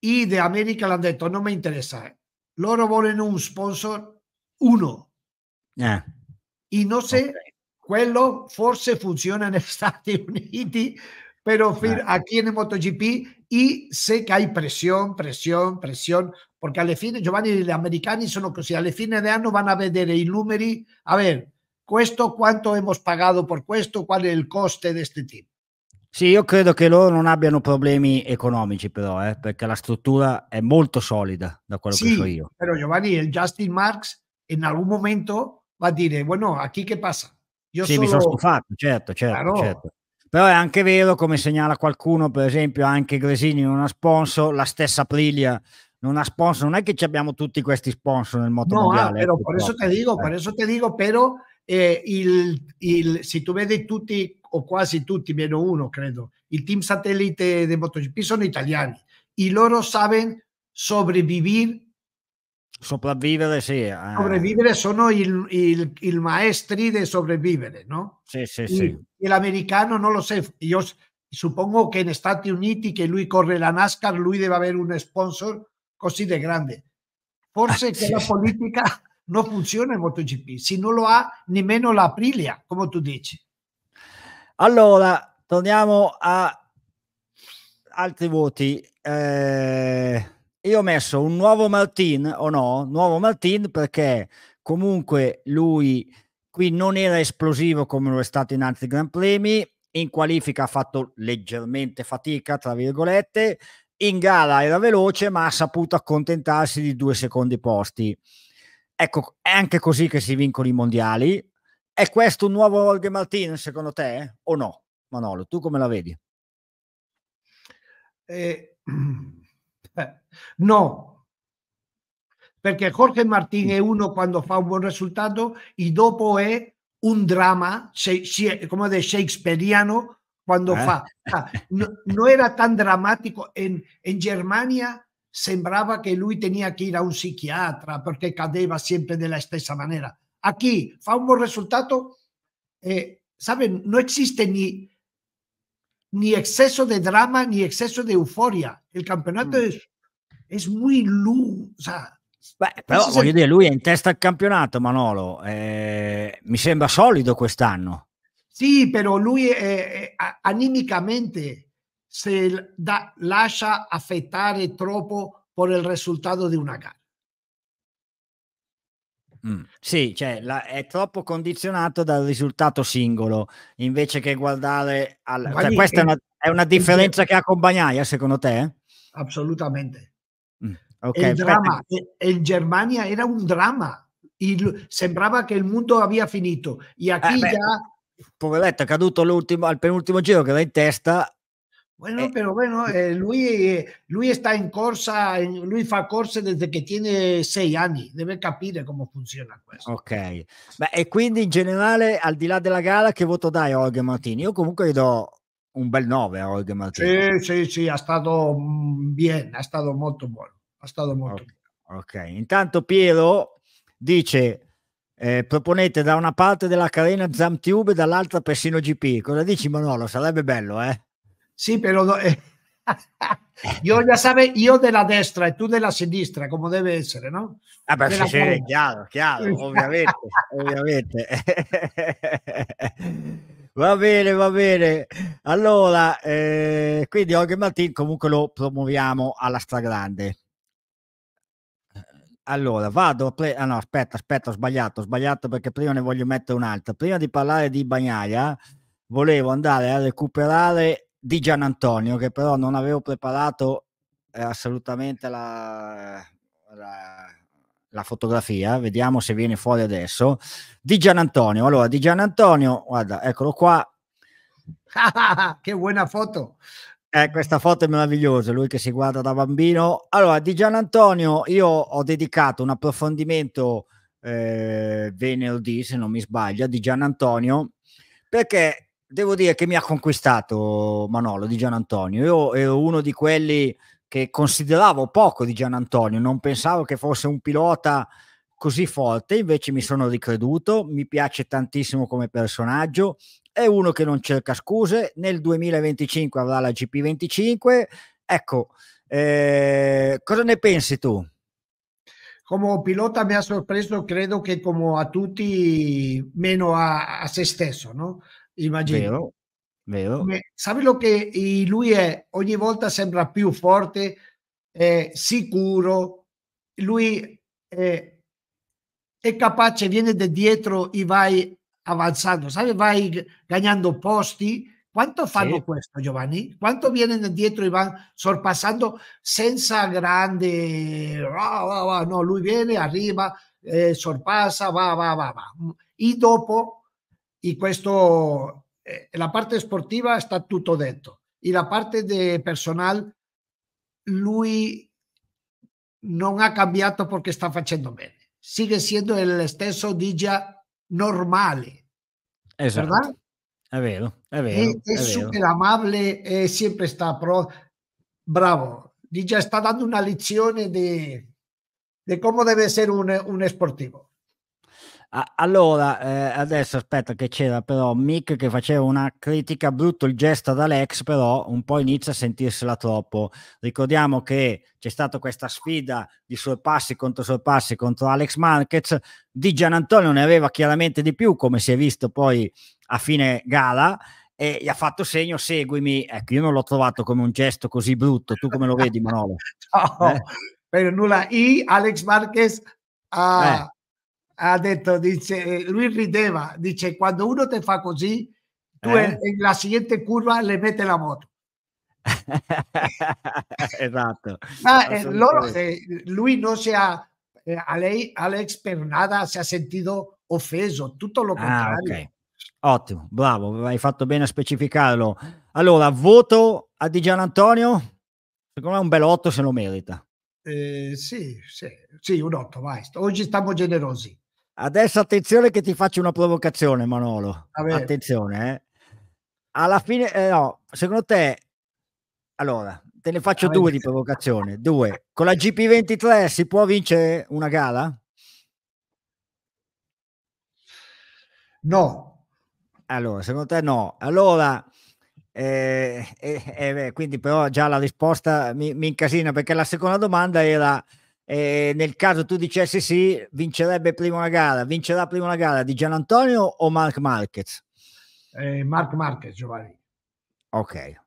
de América le han dicho, no me interesa. Loro vogliono un sponsor uno Ah. Ya no sé sé okay. quello forse funciona en Estados Unidos pero aquí en el MotoGP y sé que hay presión, presión, presión, porque al fine Giovanni son americani que si al fine de año van a ver el numeri, a ver, ¿cuánto cuánto hemos pagado por esto cuál es el coste de este tipo. sí yo creo que loro no abbiano problemas económicos però, eh, perché la estructura es molto solida da quello sì, che so Giovanni, el Justin Marx en algún momento va a dire, bueno, a chi che passa? Io sì, solo... mi sono stufato, certo, certo, Però... certo. Però è anche vero, come segnala qualcuno, per esempio, anche Gresini non ha sponsor, la stessa Aprilia non ha sponsor, non è che abbiamo tutti questi sponsor nel moto no, ah, mondiale. Ah, però, ecco, per questo te dico, eh. por eso te digo, però eh. eh, il, il, se tu vedi tutti o quasi tutti, meno uno credo, il team satellite di MotoGP sono italiani. I loro saben sopravvivere sopravvivere, sì. Eh. Sopravvivere sono il, il, il, maestri del sopravvivere, no? Sì, sì, il, sì. E l'americano non lo sa. Io suppongo che negli Stati Uniti, che lui corre la NASCAR, lui deve avere un sponsor così di grande. Forse ah, che sì. la politica non funziona in MotoGP, se non lo ha nemmeno l'Aprilia, come tu dici. Allora, torniamo a altri voti. Eh io ho messo un nuovo Martin o no? Nuovo Martin perché comunque lui qui non era esplosivo come lo è stato in altri Gran Premi, in qualifica ha fatto leggermente fatica, tra virgolette, in gara era veloce ma ha saputo accontentarsi di due secondi posti. Ecco, è anche così che si vincono i mondiali. È questo un nuovo Olga Martin secondo te o no? Manolo, tu come la vedi? Eh, No, porque Jorge Martín es uno cuando fa un buen resultado y dopo es un drama, como de Shakespeareano, cuando ah. fa. No, era tan dramático. En en Germania sembraba que lui tenía que ir a un porque perché cadeva de la stessa manera. Aquí fa un buen resultado, eh, saben, No existe ni, ni exceso de drama ni exceso de euforia. El campeonato mm. es, es, muy luz. O sea, Beh, però voglio dire, lui è in testa al campionato, Manolo. Eh, mi sembra solido quest'anno. Sì, però lui eh, animicamente se da, lascia affettare troppo per il risultato di una gara. Mm. Sì, cioè, la, è troppo condizionato dal risultato singolo invece che guardare al... Cioè, questa è una, è una differenza è... che ha con Bagnaia secondo te? Assolutamente. Mm. Okay, il dramma, in Germania era un dramma, il, sembrava che il mondo abbia finito. E eh, Poveretto, è caduto al penultimo giro che era in testa Bueno, eh, pero bueno, eh, eh Luis, eh, Luis, está en corsa, Luis fa corse desde che tiene sei anni, deve capire come funziona questo. Ok, Beh, e quindi in generale, al di là della gara, che voto dai a Olga Martini? Io comunque gli do un bel 9 a Olga Martini. Sì, sì, sì, ha stato mm, bene, ha stato molto buono, ha stato molto okay. Buono. Ok, intanto Piero dice... Eh, proponete da una parte della carena Zamtube e dall'altra Persino GP. Cosa dici Manolo? Sarebbe bello, eh? Sí, pero eh, yo ya sabes, yo de la destra y tú de la sinistra, como debe ser, ¿no? Ah, pero sí, sí, chiaro, chiaro, ovviamente, ovviamente. Va bene, va bene. Allora, eh, quindi Jorge Martin comunque lo promuoviamo alla stragrande. Allora, vado a pre- ah no, aspetta, aspetta, ho sbagliato, ho sbagliato perché prima ne voglio mettere un'altra. Prima di parlare di Bagnaia, volevo andare a recuperare di Gian Antonio, che però non avevo preparato eh, assolutamente la, la, la, fotografia, vediamo se viene fuori adesso, di Gian Antonio, Allora, di Gian Antonio, guarda, eccolo qua. che buona foto! Eh, questa foto è meravigliosa, lui che si guarda da bambino. Allora, di Gian Antonio, io ho dedicato un approfondimento eh, venerdì, se non mi sbaglio, di Gianantonio, perché devo dire che mi ha conquistato Manolo di Gian Antonio. Io ero uno di quelli che consideravo poco di Gian Antonio, non pensavo che fosse un pilota così forte, invece mi sono ricreduto, mi piace tantissimo come personaggio, è uno che non cerca scuse, nel 2025 avrà la GP25, ecco, eh, cosa ne pensi tu? Come pilota mi ha sorpreso, credo che come a tutti, meno a, a se stesso, no? immagino. Vero, vero. Come, sapilo che lui è ogni volta sembra più forte, è sicuro, lui eh, è capace, viene da dietro e vai avanzando, sai, vai guadagnando posti. Quanto fanno sì. questo, Giovanni? Quanto viene da dietro e vanno sorpassando senza grande... Ah, ah, ah", no, lui viene, arriva, eh, sorpassa, va, va, va, va. E dopo Y questo, eh, la parte esportiva está todo dentro. Y la parte de personal lui no ha cambiado porque está haciendo bien. Sigue siendo el stesso DJ normal. Es ¿verdad? È vero, è vero. È, super amabile pro... bravo. DJ está dando una lección de de come deve essere un, un allora, eh, adesso aspetta che c'era però Mick che faceva una critica brutto il gesto ad Alex, però un po' inizia a sentirsela troppo. Ricordiamo che c'è stata questa sfida di sorpassi contro sorpassi contro Alex Marquez, di Gian Antonio ne aveva chiaramente di più, come si è visto poi a fine gara, e gli ha fatto segno seguimi. Ecco, io non l'ho trovato come un gesto così brutto, tu come lo vedi Manolo? no, eh? per nulla. I Alex Marquez ha... Ah, eh ha detto, dice, eh, lui rideva, dice, quando uno ti fa così, tu eh? la siguiente curva le mette la moto. esatto. Ma eh, loro, eh, lui non si ha, eh, a lei Alex per nada si è sentito offeso, tutto lo contrario. Ah, okay. Ottimo, bravo, hai fatto bene a specificarlo. Allora, voto a Di Gian Antonio? Secondo me un bel 8 se lo merita. Eh, sì, sì, sì, un 8, vai. Oggi stiamo generosi. Adesso attenzione che ti faccio una provocazione, Manolo. Attenzione, eh. Alla fine, eh, no, secondo te, allora, te ne faccio due di provocazione. Due. Con la GP23 si può vincere una gara? No. Allora, secondo te no. Allora, eh, eh, eh quindi però già la risposta mi, mi incasina perché la seconda domanda era e nel caso tu dicessi sì, vincerebbe prima la gara, vincerà prima la gara di Gian Antonio o Mark Marquez? Eh, Mark Marquez, Giovanni. Ok.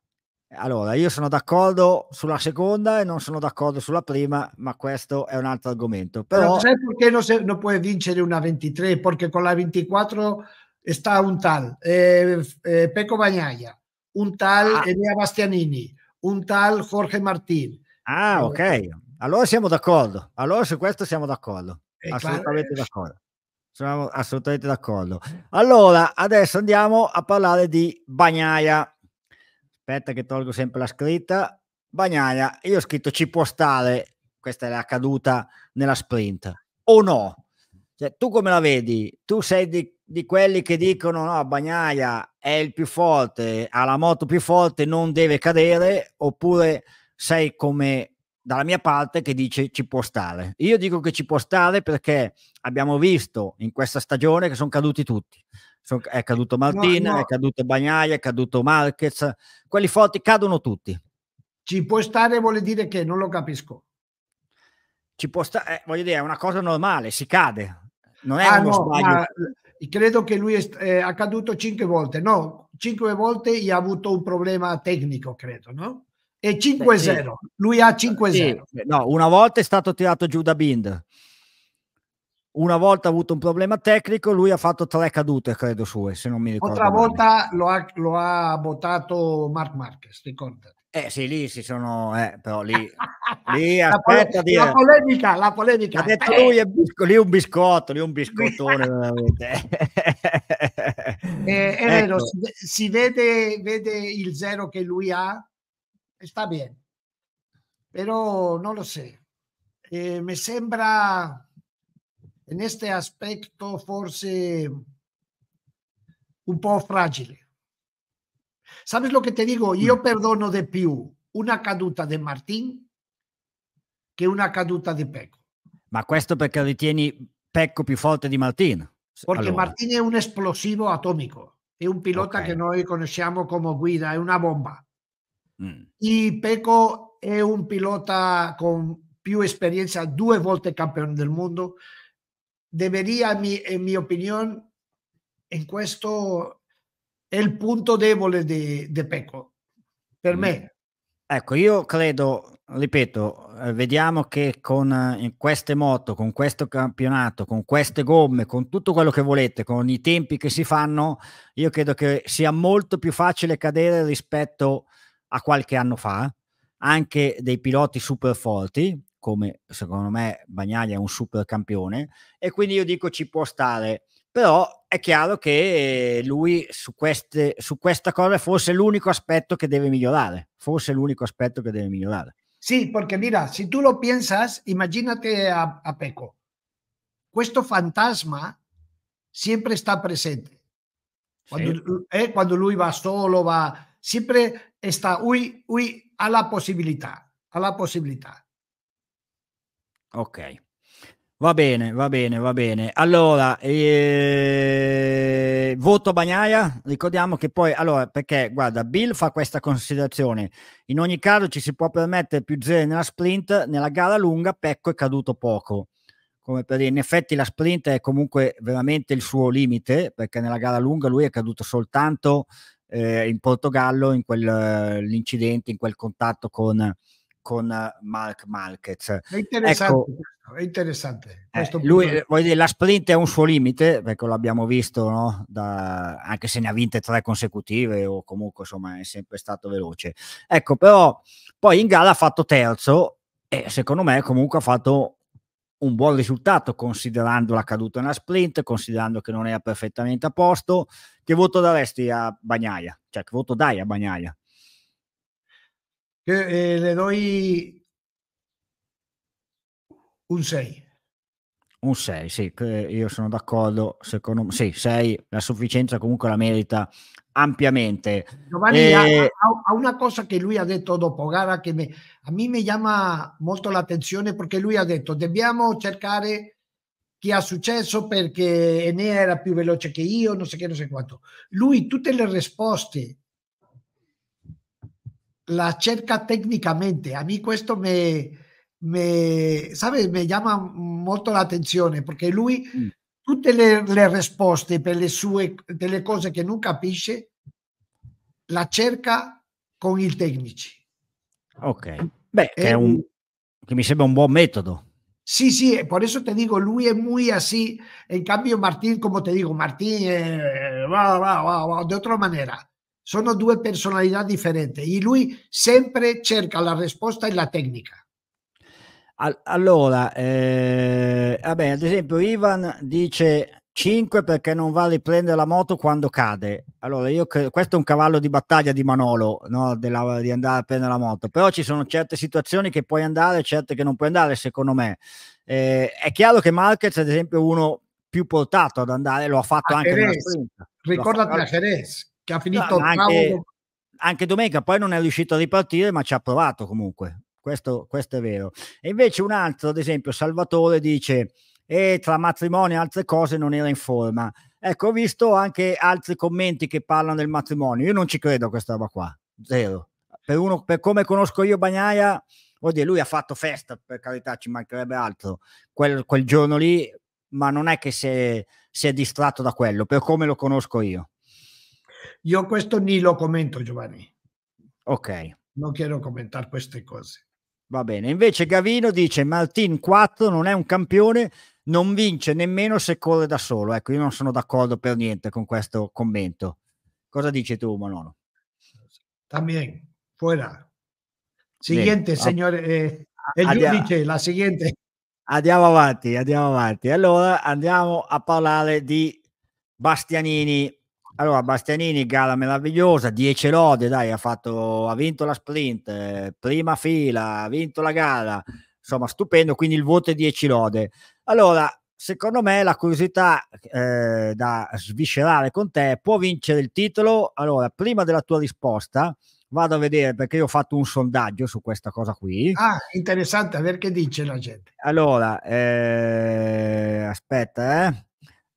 Allora, io sono d'accordo sulla seconda e non sono d'accordo sulla prima, ma questo è un altro argomento. Però, Però sai perché non, se, non puoi vincere una 23? Perché con la 24 sta un tal eh, eh, Pecco Bagnaia, un tal ah. Enea Bastianini, un tal Jorge Martin. Ah, eh, ok. Allora siamo d'accordo. Allora su questo siamo d'accordo. E eh, assolutamente quale... Eh, d'accordo. Sono assolutamente d'accordo. Allora, adesso andiamo a parlare di Bagnaia. Aspetta che tolgo sempre la scritta. Bagnaia, io ho scritto ci può stare, questa è la caduta nella sprint, o no? Cioè, tu come la vedi? Tu sei di, di quelli che dicono no, Bagnaia è il più forte, ha la moto più forte, non deve cadere, oppure sei come dalla mia parte che dice ci può stare. Io dico che ci può stare perché abbiamo visto in questa stagione che sono caduti tutti. Sono, è caduto Martin, no, no. è caduto Bagnaia, è caduto Marquez. Quelli forti cadono tutti. Ci può stare vuol dire che non lo capisco. Ci può stare, eh, voglio dire, è una cosa normale, si cade. Non è ah, uno no, sbaglio. Eh, credo che lui è, eh, caduto cinque volte. No, cinque volte gli ha avuto un problema tecnico, credo, no? e 5-0. Sì. Lui ha 5-0. Sì. No, una volta è stato tirato giù da Bind. Una volta ha avuto un problema tecnico, lui ha fatto tre cadute, credo sue, se non mi ricordo. Altra volta lo ha, lo ha votato Mark Marquez, ricordati. Eh sì, lì si sono, eh, però lì, lì la aspetta di... La polemica, la polemica. Ha detto eh. lui, è bisco, lì un biscotto, lì un biscottone veramente. eh, eh ecco. vero, si, si vede, vede il zero che lui ha sta bene, pero no lo sé. Eh, mi sembra in questo aspetto forse un po' fragile. ¿Sabes lo que te digo? Io mm. perdono di più una caduta di Martín che una caduta di Pecco. Ma questo perché ritieni Pecco più forte di Martín? Perché allora. Martín è un esplosivo atomico, è un pilota okay. che noi conosciamo come guida, è una bomba. Mm. Peco è un pilota con più esperienza, due volte campione del mondo. Deveria, in mia opinione, in questo è il punto debole di, di Pecco, per mm. me. Ecco, io credo, ripeto, eh, vediamo che con eh, queste moto, con questo campionato, con queste gomme, con tutto quello che volete, con i tempi che si fanno, io credo che sia molto più facile cadere rispetto a a qualche anno fa, anche dei piloti super forti, come secondo me Bagnaglia è un super campione, e quindi io dico ci può stare. Però è chiaro che eh, lui su, queste, su questa cosa è forse l'unico aspetto che deve migliorare, forse l'unico aspetto che deve migliorare. Sì, perché mira, se tu lo pensi, immaginate a, a, Peco. Questo fantasma sempre sta presente. Quando, sí. eh, cuando Luis va solo, va, siempre está, hoy, hoy a la posibilidad, a la posibilidad. Ok. Va bene, va bene, va bene. Allora, eh, voto Bagnaia, ricordiamo che poi, allora, perché guarda, Bill fa questa considerazione, in ogni caso ci si può permettere più zero nella sprint, nella gara lunga Pecco è caduto poco, come per dire, in effetti la sprint è comunque veramente il suo limite, perché nella gara lunga lui è caduto soltanto eh, in Portogallo in quell'incidente, in quel contatto con, con eh, Mark Marquez. È interessante, ecco, è interessante. Eh, lui, dire, la sprint è un suo limite, perché l'abbiamo visto, no? da, anche se ne ha vinte tre consecutive o comunque insomma è sempre stato veloce. Ecco, però poi in gara ha fatto terzo e secondo me comunque ha fatto un buon risultato considerando la caduta nella sprint, considerando che non era perfettamente a posto. Che voto daresti a Bagnaia? Cioè, che voto dai a Bagnaia? Eh, eh, le do un 6. Un 6, sì, io sono d'accordo. Secondo me, sì, 6, la sufficienza comunque la merita ampiamente. Giovanni e... ha, ha, una cosa che lui ha detto dopo gara che me, a me mi chiama molto l'attenzione perché lui ha detto dobbiamo cercare chi ha successo perché Enea era più veloce che io, non so che, non so quanto. Lui tutte le risposte la cerca tecnicamente. A me questo mi... Me me, ¿sabes? Me llama molto l'attenzione perché lui mm. tutte le, le, risposte per le sue delle cose che non capisce la cerca con i tecnici. Ok, beh, è un, che mi sembra un buon metodo. Sì, sì, per questo te dico, lui è molto así. in cambio, Martín, como te digo, Martín, eh, va, va, va, di otra maniera, sono due personalità differenti e lui sempre cerca la risposta e la tecnica. All- allora, eh, vabbè, ad esempio Ivan dice 5 perché non va a riprendere la moto quando cade. Allora, io cre- questo è un cavallo di battaglia di Manolo, no? Della, di andare a prendere la moto, però ci sono certe situazioni che puoi andare, certe che non puoi andare, secondo me. Eh, è chiaro che Marquez, ad esempio, è uno più portato ad andare, lo ha fatto a anche Jerez. nella sprint. Ricordati fatto... a Jerez, che ha finito no, anche, anche domenica, poi non è riuscito a ripartire, ma ci ha provato comunque questo, questo è vero. E invece un altro, ad esempio, Salvatore dice, e eh, tra matrimonio e altre cose non era in forma. Ecco, ho visto anche altri commenti che parlano del matrimonio. Io non ci credo a questa roba qua, zero. Per, uno, per come conosco io Bagnaia, vuol oddio, lui ha fatto festa, per carità, ci mancherebbe altro, quel, quel giorno lì, ma non è che si è, si è distratto da quello, per come lo conosco io. Io questo ni lo commento, Giovanni. Ok. Non chiedo commentare queste cose. Va bene, invece Gavino dice Martin 4 non è un campione, non vince nemmeno se corre da solo. Ecco, io non sono d'accordo per niente con questo commento. Cosa dici tu, Manolo? También, fuera. Siguiente, Bene. signore. Eh, il ah, andiamo. giudice, eh, la siguiente. Andiamo avanti, andiamo avanti. Allora andiamo a parlare di Bastianini allora, Bastianini, gara meravigliosa, 10 lode, dai, ha, fatto, ha vinto la sprint, eh, prima fila, ha vinto la gara, insomma, stupendo, quindi il voto è 10 lode. Allora, secondo me la curiosità eh, da sviscerare con te, può vincere il titolo? Allora, prima della tua risposta, vado a vedere perché io ho fatto un sondaggio su questa cosa qui. Ah, interessante, perché dice la gente? Allora, eh, aspetta, eh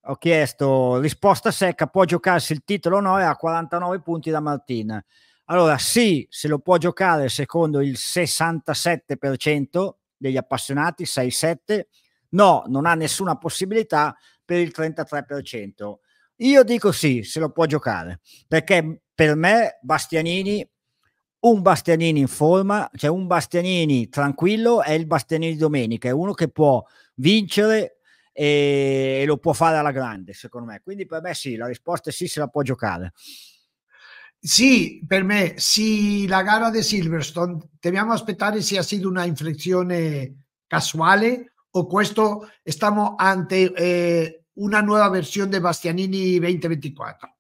ho chiesto risposta secca, può giocarsi il titolo o no? E ha 49 punti da Martina. Allora sì, se lo può giocare secondo il 67% degli appassionati, 6-7, no, non ha nessuna possibilità per il 33%. Io dico sì, se lo può giocare, perché per me Bastianini, un Bastianini in forma, cioè un Bastianini tranquillo è il Bastianini di domenica, è uno che può vincere e lo può fare alla grande, secondo me. Quindi per me sì, la risposta è sì, se la può giocare. Sì, per me sì, la gara di Silverstone dobbiamo aspettare se ha sido una inflessione casuale o questo stiamo ante eh, una nuova versione di Bastianini 2024.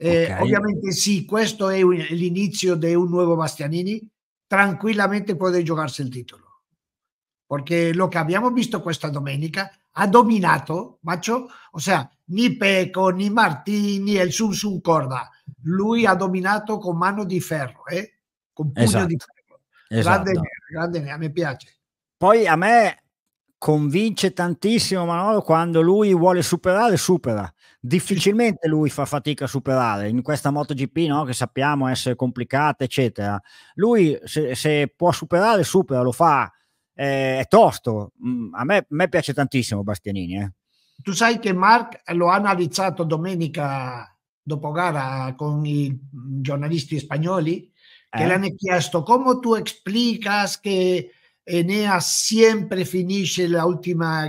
Eh, okay. Ovviamente sì, questo è l'inizio di un nuovo Bastianini, tranquillamente può giocarsi il titolo, perché lo che abbiamo visto questa domenica ha dominato, macho, o sea, ni Peco, ni Martini, ni el Sun Sun Corda, lui ha dominato con mano di ferro, eh? con pugno esatto. di ferro. Esatto. Grande, grande, grande, mi piace. Poi a me convince tantissimo Manolo quando lui vuole superare, supera. Difficilmente lui fa fatica a superare in questa MotoGP no? che sappiamo essere complicata, eccetera. Lui se, se può superare, supera, lo fa eh, è tosto. Mm, a me, a me piace tantissimo Bastianini. Eh. Tu sai che Mark lo ha analizzato domenica dopo gara con i giornalisti spagnoli che eh. le hanno chiesto come tu explicas che Enea sempre finisce la ultima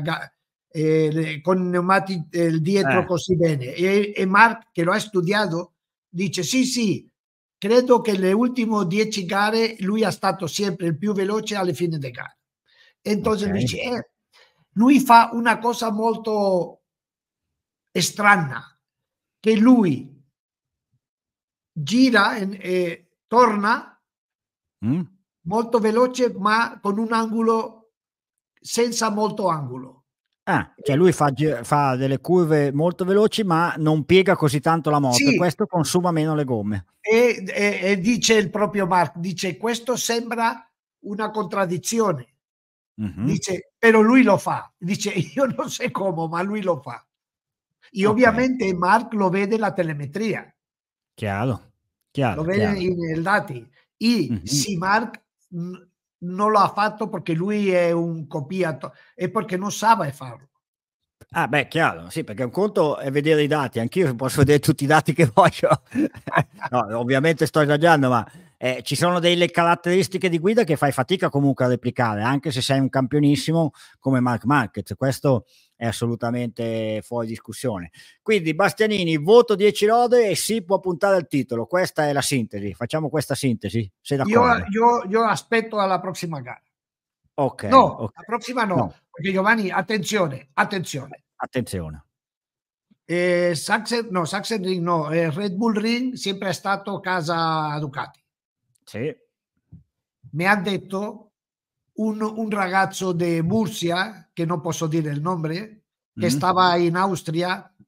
eh, con pneumatici eh, dietro eh. così bene e, e Mark che lo ha studiato dice sì sì credo che le ultime dieci gare lui è stato sempre il più veloce alle fine delle gare entonces okay. dice, eh, lui fa una cosa molto strana, che lui gira e, e torna mm. molto veloce, ma con un angolo senza molto angolo. Ah, cioè lui fa, fa, delle curve molto veloci ma non piega così tanto la moto sì. questo consuma meno le gomme. E, e, e, dice il proprio Mark, dice questo sembra una contraddizione, Uh-huh. Dice, però lui lo fa. Dice, io non so come, ma lui lo fa. E okay. ovviamente Mark lo vede la telemetria. Chiaro, chiaro. Lo vede nei dati. E uh-huh. se Mark non lo ha fatto perché lui è un copiato e perché non sa farlo. Ah, beh, chiaro, sì, perché un conto è vedere i dati, anch'io posso vedere tutti i dati che voglio. no, ovviamente sto esagerando, ma eh, ci sono delle caratteristiche di guida che fai fatica comunque a replicare, anche se sei un campionissimo come Mark Market. Questo è assolutamente fuori discussione. Quindi Bastianini, voto 10 lode e si può puntare al titolo. Questa è la sintesi. Facciamo questa sintesi. Sei d'accordo? Io, io, io aspetto alla prossima gara. Ok. No, okay. la prossima no, no, Perché Giovanni, attenzione, attenzione. Attenzione. Eh, Saxon, no, Saxon Ring no, eh, Red Bull Ring sempre è stato casa Ducati. Sì. Mi ha detto un, un ragazzo di Murcia, che non posso dire il nome, che mm. stava in Austria mm.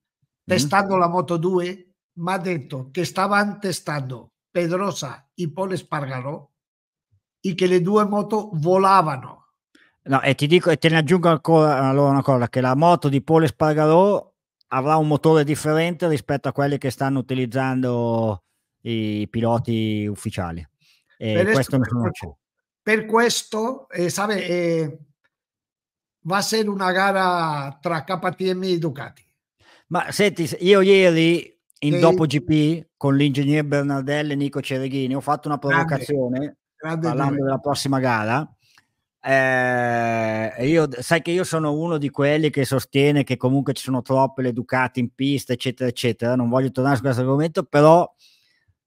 testando mm. la Moto 2, mi ha detto che stavano testando Pedrosa e Paul Spargarò e che le due moto volavano. No, e ti dico, e te ne aggiungo ancora allora una cosa, che la moto di Paul Spargarò avrà un motore differente rispetto a quelli che stanno utilizzando i piloti ufficiali. Eh, per, questo esto, no per questo, eh, sabe, eh, va a essere una gara tra KTM e Ducati. Ma senti, io ieri in e... dopo GP con l'ingegner Bernardelli e Nico Cereghini ho fatto una provocazione grande, grande parlando due. della prossima gara. Eh, io, sai che io sono uno di quelli che sostiene che comunque ci sono troppe le Ducati in pista, eccetera, eccetera. Non voglio tornare su questo argomento, però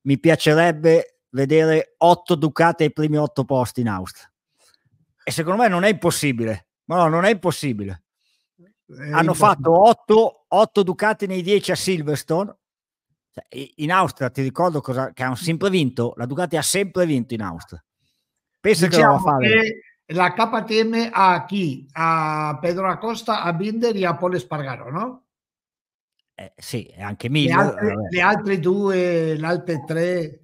mi piacerebbe vedere otto Ducati ai primi otto posti in Austria. E secondo me non è impossibile. No, non è impossibile. È Hanno impossibile. fatto otto, 8 Ducati nei dieci a Silverstone. Cioè, in Austria ti ricordo cosa, che hanno sempre vinto, la Ducati ha sempre vinto in Austria. Pensa diciamo che fare. Che la KTM a chi? A Pedro Acosta, a Binder e a Pole Spargaro, no? Eh, sì, anche Milo. Le altre, le altre due, le altre tre.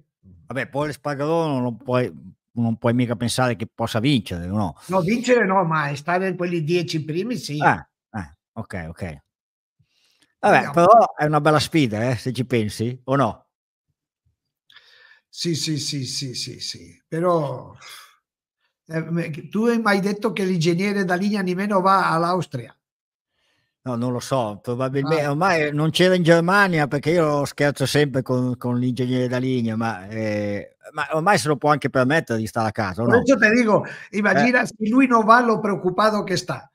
Vabbè, poi l'Espargaro non puoi, non puoi mica pensare che possa vincere, no? No, vincere no, ma stare in quelli dieci primi sì. Ah, ah, ok, ok. Vabbè, no. però è una bella sfida, eh, se ci pensi, o no? Sì, sì, sì, sì, sì, sì. Però eh, tu hai mai detto che l'ingegnere da linea nemmeno va all'Austria. No, non lo so, probabilmente ah. ormai non c'era in Germania perché io scherzo sempre con, con l'ingegnere da linea, ma, eh, ma, ormai se lo può anche permettere di stare a casa. Por no? Eso te digo, imagina eh. se lui non va lo preoccupato che sta.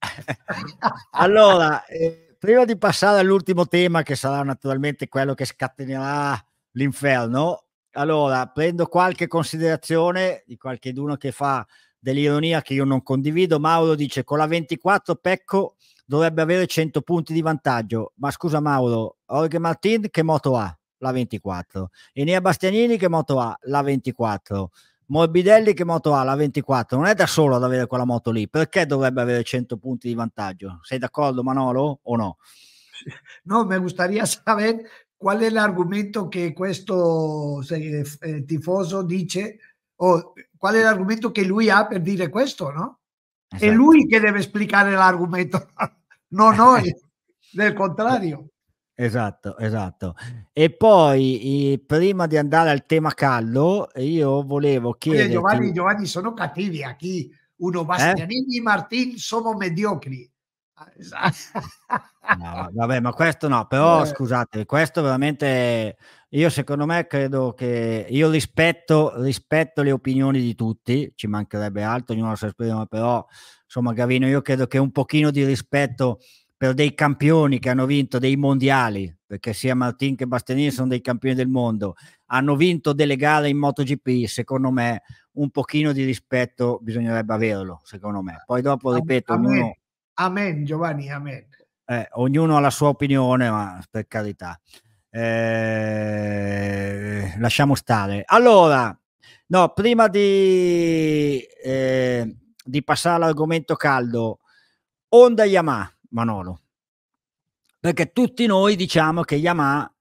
allora, eh, prima di passare all'ultimo tema che sarà naturalmente quello che scatenerà l'inferno, allora prendo qualche considerazione di qualcheduno che fa dell'ironia che io non condivido. Mauro dice con la 24 Pecco dovrebbe avere 100 punti di vantaggio. Ma scusa Mauro, Jorge Martin che moto ha? La 24. Enea Bastianini che moto ha? La 24. Morbidelli che moto ha? La 24. Non è da solo ad avere quella moto lì. Perché dovrebbe avere 100 punti di vantaggio? Sei d'accordo Manolo o no? No, mi gustaría saber qual è l'argomento che que questo eh, tifoso dice o cuál es el argumento lui ha per dire questo, ¿no? Esatto. È lui che deve spiegare l'argomento no noi, nel contrario. Esatto, esatto. E poi eh, prima di andare al tema callo io volevo chiedere... Giovanni, Giovanni, sono cattivi a chi uno Bastianini eh? Martin sono mediocri. Ah, esatto. no, vabbè, ma questo no, però eh. scusate, questo veramente io secondo me credo che io rispetto, rispetto le opinioni di tutti, ci mancherebbe altro, ognuno si esprime, però insomma Gavino io credo che un pochino di rispetto per dei campioni che hanno vinto dei mondiali, perché sia Martin che Bastianini sono dei campioni del mondo, hanno vinto delle gare in MotoGP, secondo me un pochino di rispetto bisognerebbe averlo, secondo me. Poi dopo, ripeto, amen, ognuno... Amen, Giovanni, amen. Eh, ognuno ha la sua opinione, ma per carità. Eh, lasciamo stare. Allora, no, prima di... Eh, di passare all'argomento caldo, onda Yamaha, Manolo. Perché tutti noi diciamo che Yamaha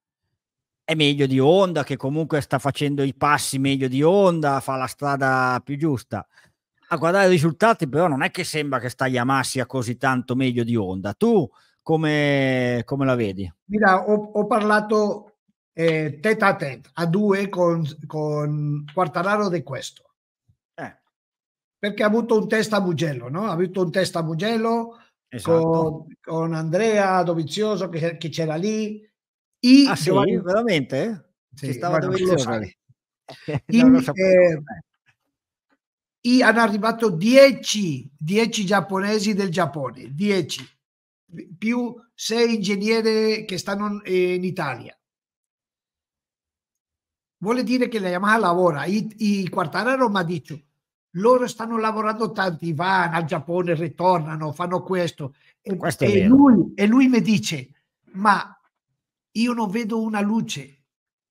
è meglio di Honda, che comunque sta facendo i passi meglio di Honda, fa la strada più giusta. A guardare i risultati però non è che sembra che sta Yamaha sia così tanto meglio di Honda. Tu come, come la vedi? Mira, ho, ho parlato eh, tête a tete, a due con, con Quartararo di questo perché ha avuto un test a Mugello, no? Ha avuto un test a Mugello esatto. con, con, Andrea Dovizioso che, che c'era lì. I ah, Giovanni... sì, veramente? Sì, Ci stava Dovizioso lì. Eh, I, hanno arrivato 10, 10 giapponesi del Giappone, 10 più 6 ingegneri che stanno in Italia. Vuole dire che la Yamaha lavora. I, i Quartararo mi ha detto loro stanno lavorando tanti, vanno al Giappone, ritornano, fanno questo. E, questo e, lui, e lui mi dice, ma io non vedo una luce.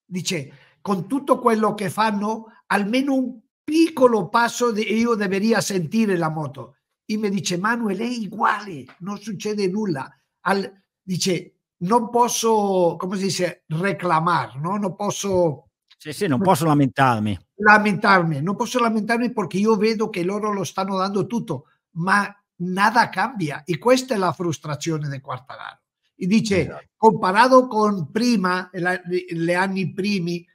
Dice, con tutto quello che fanno, almeno un piccolo passo de- io deveria sentire la moto. E mi dice, Manuel, è uguale, non succede nulla. Al, dice, non posso, come si dice, reclamare, no? non posso... Sì, sì, non posso lamentarmi. lamentarme, no posso lamentarmi perché io vedo che loro lo stanno dando tutto, ma nada cambia y questa è la frustrazione di Quartararo. E dice, comparado con prima, gli anni primi,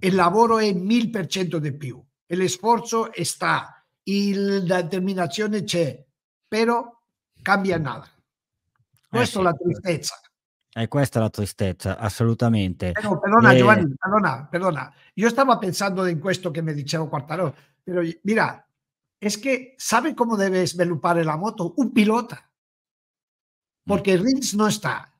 mil lavoro è 1000% di più, l'esforzo sta, la determinazione c'è, però cambia nada. Questa es la tristezza. E eh, questa è la tristezza, assolutamente. Però, perdona, e... Eh, Giovanni, perdona, perdona. Yo estaba pensando in questo che mi dicevo Quartaro, pero mira, es que sabe cómo deve sviluppare la moto un pilota, porque mm. Rins non sta,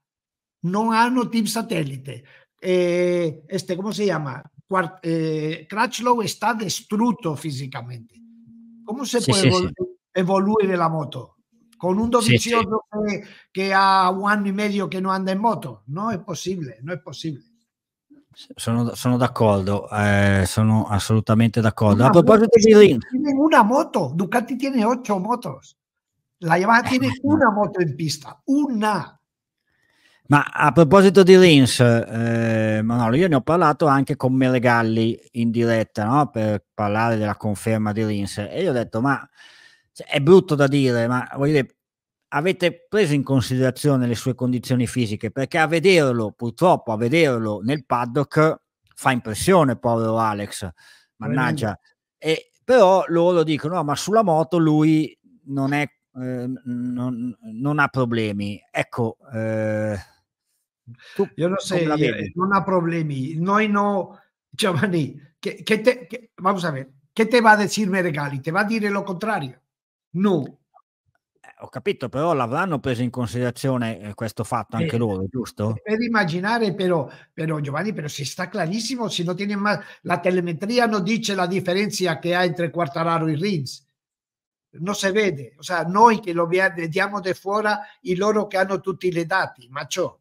non hanno team satellite. eh, este, ¿cómo se llama? Quart eh, Crutchlow está destruto físicamente. Come se sí, puede sí, evol sí. evoluir la moto? con un dovizioso sí, sí. Que, que, a un anno e medio che non anda in moto. Non è possibile, non è possibile. Sono, sono d'accordo, eh, sono assolutamente d'accordo. A proposito di Rin, una moto, Ducati tiene 8 motos. La Yamaha tiene eh, una moto in pista, una. Ma a proposito di Rins, eh, Manolo, io ne ho parlato anche con Melegalli in diretta no? per parlare della conferma di Rins e io ho detto, ma cioè, è brutto da dire, ma voglio dire, avete preso in considerazione le sue condizioni fisiche? Perché a vederlo, purtroppo a vederlo nel paddock, fa impressione, povero Alex, mannaggia. E, però loro dicono, no, ma sulla moto lui non, è, eh, non, non ha problemi. Ecco, eh, tu, io non so, eh, non ha problemi. Noi no, Giovanni, che, que te, que, vamos a ver, Che te va a decir regali? Te va a dire lo contrario. No. Eh, ho capito, però l'avranno preso in considerazione eh, questo fatto anche eh, loro, giusto? Per immaginare, però, però, Giovanni, però si sta chiarissimo, si no tiene ma- la telemetria non dice la differenza che ha entre Quartararo e Rins. Non si vede, o sea, noi che lo vediamo di fuori, i loro che hanno tutti i dati, ma ciò,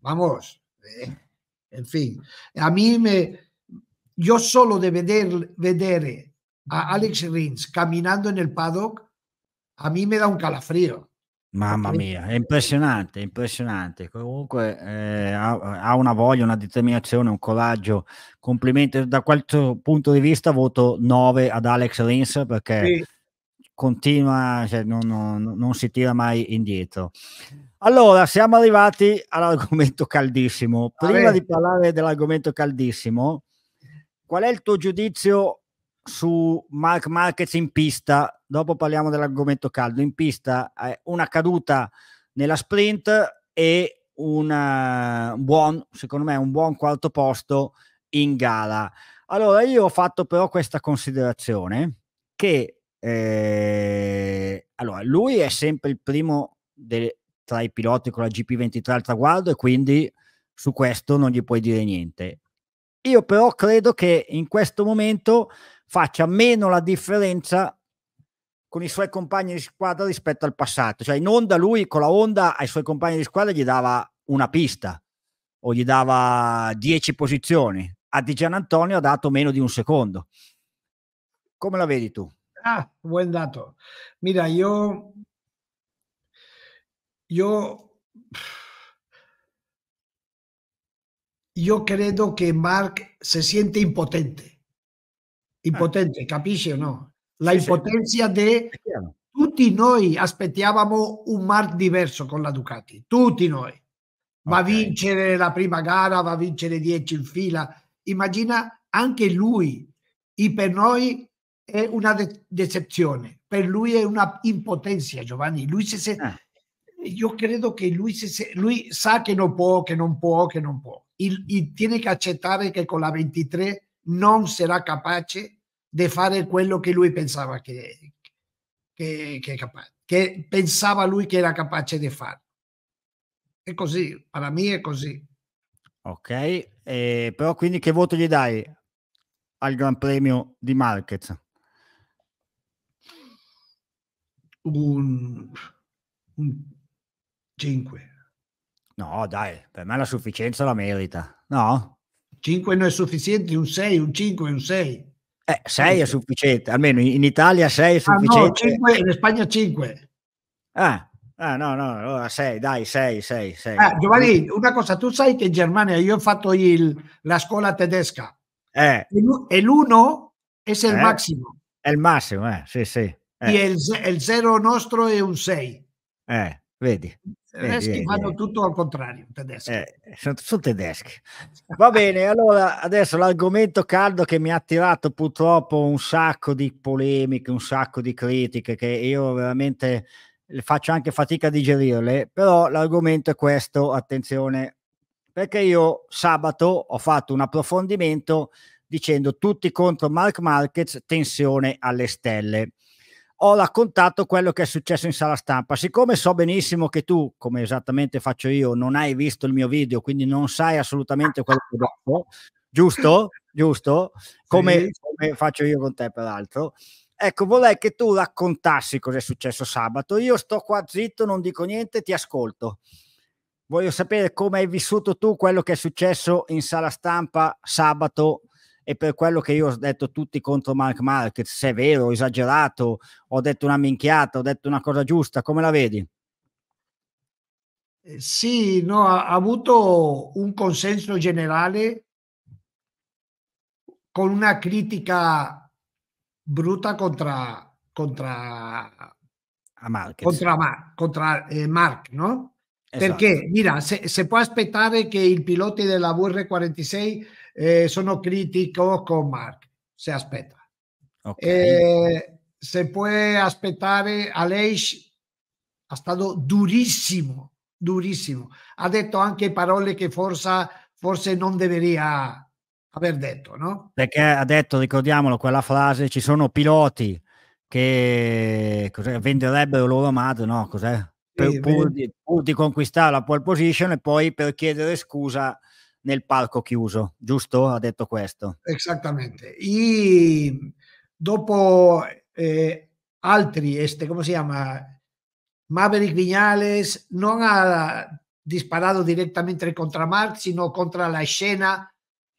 vamos, eh, fin. a me, me io solo di veder, vedere a Alex Rins camminando nel paddock, a me mi dà un calafrio. Mamma mia, è impressionante, impressionante. Comunque eh, ha, ha, una voglia, una determinazione, un coraggio. Complimenti. Da questo punto di vista voto 9 ad Alex Rins perché sì. continua, cioè, non, non, non, si tira mai indietro. Allora, siamo arrivati all'argomento caldissimo. Prima di parlare dell'argomento caldissimo, qual è il tuo giudizio su Mark Marquez in pista, dopo parliamo dell'argomento caldo, in pista eh, una caduta nella sprint e una, eh, un buon, secondo me, un buon quarto posto in gara. Allora, io ho fatto però questa considerazione che eh, allora, lui è sempre il primo del, tra i piloti con la GP23 al traguardo e quindi su questo non gli puoi dire niente. Io però credo che in questo momento faccia meno la differenza con i suoi compagni di squadra rispetto al passato. Cioè in onda lui con la onda ai suoi compagni di squadra gli dava una pista o gli dava 10 posizioni. A Di Gian Antonio ha dato meno di un secondo. Come la vedi tu? Ah, buon dato. Mira, io... Io... Io credo che Mark se siente impotente impotente, eh. capisci o no? La impotenza sì, di tutti noi aspettavamo un Mark diverso con la Ducati, tutti noi. Va okay. a vincere la prima gara, va a vincere 10 in fila. Immagina anche lui, e per noi è una de- decepzione, per lui è una impotenza Giovanni, lui se, se ah. io credo che lui, se, se, lui sa che non può, che non può, che non può, e tiene che accettare che con la 23 non sarà capace di fare quello che lui pensava che, che, che, capace, che pensava lui che era capace di fare. È così, per me è così. Ok, eh, però quindi che voto gli dai al Gran Premio di Market? Un, un 5. No, dai, per me la sufficienza la merita, no? 5 non è sufficiente, un 6, un 5, un 6. Eh, 6 è sufficiente, almeno in Italia 6 è sufficiente. Ah, no, 5, in Spagna 5. Ah, ah no, no, allora 6, dai, 6, 6, 6. Giovanni, una cosa, tu sai che in Germania io ho fatto il, la scuola tedesca eh. e l'1 è il eh. massimo. È il massimo, eh, sì, sì. Eh. Il, il 0 nostro è un 6. Eh, vedi. Eh, tedeschi eh, vanno eh. tutto al contrario, tedeschi. sono, eh, sono tedeschi. Va bene, allora adesso l'argomento caldo che mi ha attirato purtroppo un sacco di polemiche, un sacco di critiche che io veramente faccio anche fatica a digerirle, però l'argomento è questo, attenzione, perché io sabato ho fatto un approfondimento dicendo tutti contro Mark Marquez, tensione alle stelle ho raccontato quello che è successo in sala stampa. Siccome so benissimo che tu, come esattamente faccio io, non hai visto il mio video, quindi non sai assolutamente quello che ho dopo, giusto? Giusto? Come, sì. come faccio io con te, peraltro. Ecco, vorrei che tu raccontassi cosa è successo sabato. Io sto qua zitto, non dico niente, ti ascolto. Voglio sapere come hai vissuto tu quello che è successo in sala stampa sabato e per quello che io ho detto tutti contro Mark Market, se è vero, ho esagerato, ho detto una minchiata, ho detto una cosa giusta, come la vedi? Eh, sì, no, ha avuto un consenso generale con una critica brutta contra, contra, contra, contra eh, Mark, no? Esatto. Perché, mira, se, se può aspettare che il pilota della VR46 eh, sono critico con Mark, se aspetta. Okay. Eh, se può aspettare, Aleix ha stato durissimo, durissimo. Ha detto anche parole che forse, forse non deveria aver detto, no? Perché ha detto, ricordiamolo, quella frase, ci sono piloti che venderebbero loro madre, no? Cos'è? Per, pur, di, pur di conquistare la pole position e poi per chiedere scusa nel palco chiuso, giusto? Ha detto questo. Esattamente. E dopo eh, altri, este, come si chiama? Maverick Vignales non ha disparato direttamente contro Mark, sino contro la scena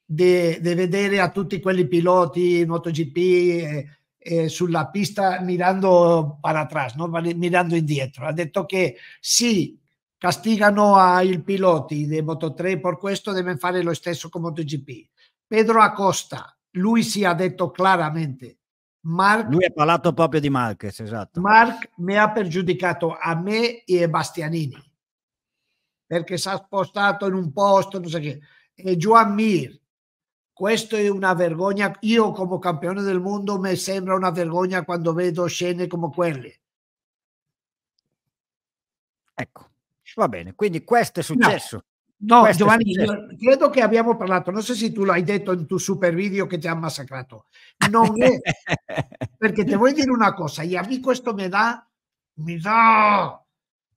di vedere a tutti quelli piloti MotoGP eh, eh, sulla pista mirando para atrás, no? mirando indietro. Ha detto che sì, castigano i piloti dei Moto3 per questo deve fare lo stesso con MotoGP. Pedro Acosta, lui si è detto chiaramente. Mark, lui ha parlato proprio di Marquez, esatto. Mark mi ha pregiudicato a me e a Bastianini perché si è spostato in un posto, non so che. E Juan Mir, questo è una vergogna. Io come campione del mondo mi sembra una vergogna quando vedo scene come quelle. Ecco. Va bene, quindi questo è successo. No, no Giovanni, successo. credo che abbiamo parlato, non so se tu l'hai detto in tuo super video che ti ha massacrato, non è, perché ti voglio dire una cosa, e a me questo mi dà, mi dà,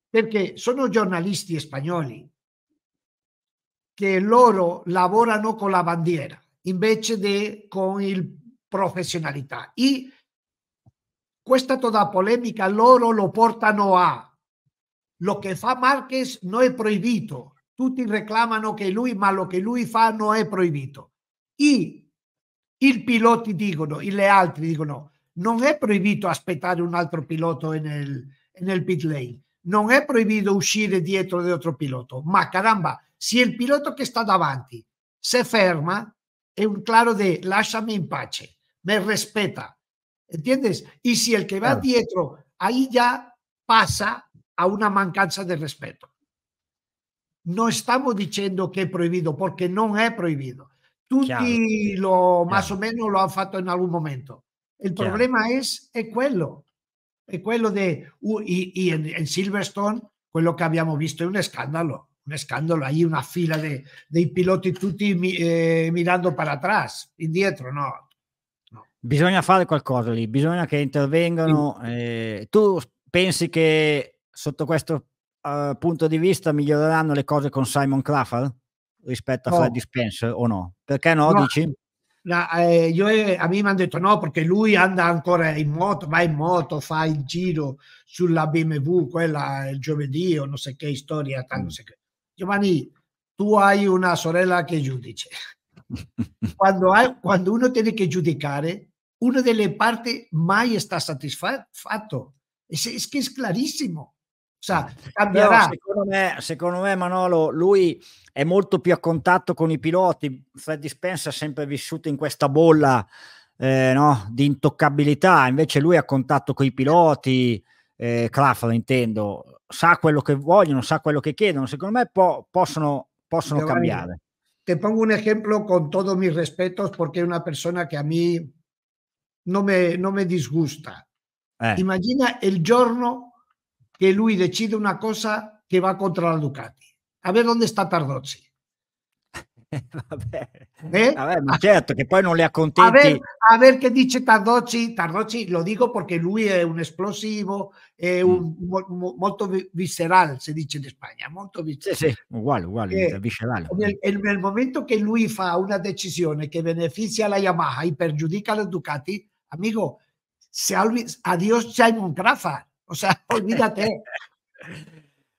perché sono giornalisti spagnoli che loro lavorano con la bandiera invece di con il professionalità. E questa toda polemica loro lo portano a lo que fa Márquez no es prohibido Tutti reclamano que lui, ma lo que lui fa no es prohibido. Y, i piloti dicono, i le altri dicono, non è proibito aspettare un altro pilota en el pit lane, non è proibito uscire dietro de otro piloto. ma caramba, si el piloto que está davanti se ferma, es un claro de lasciami en pace, me respeta, ¿entiendes? Y si el que va dietro ahí ya pasa, a una mancanza de respeto. No estamos diciendo que es prohibido, porque no es prohibido. Tutti lo, más o menos lo han fatto en algún momento. El problema es, es quello, es quello de, y, y en, en, Silverstone, quello que habíamos visto, es un escándalo, un escándalo, ahí una fila de, de piloti tutti eh, mirando para atrás, indietro, no, bisogna fare qualcosa lì, bisogna che intervengano. Eh, tu pensi che sotto questo uh, punto di vista miglioreranno le cose con Simon Crawford rispetto no. a Freddy Spencer o no? Perché no, no. dici? No, eh, io, a me mi hanno detto no perché lui anda ancora in moto, va in moto, fa il giro sulla BMW, quella il giovedì o non so che storia. Mm. Che. Giovanni, tu hai una sorella che giudice. quando, hai, quando uno tiene che giudicare, una delle parti mai sta soddisfatto. È, è, è chiarissimo sa, eh, cambierà. Secondo me, secondo me, Manolo, lui è molto più a contatto con i piloti. Freddy Spence ha sempre vissuto in questa bolla eh, no? di intoccabilità, invece lui è a contatto con i piloti, eh, Claffalo intendo, sa quello che vogliono, sa quello che chiedono. Secondo me po possono, possono te cambiare. Te pongo un esempio con todos mis respetos perché è una persona che a me, non mi disgusta. Eh. Imagina el giorno que Luis decide una cosa que va contra la Ducati. A ver dónde está Tardozzi. Vabbè, eh? Vabbè, ma certo che poi non le accontenti. A ver, a ver che dice Tardozzi. Tardozzi lo dico perché lui è un esplosivo, è un, mm. molto visceral, si dice en España. molto visceral. Sì, sì, uguale, uguale, eh, viscerale. nel, momento che lui fa una decisione che beneficia la Yamaha e perjudica la Ducati, amico, se, adios Simon Crawford. O sea, olvídate.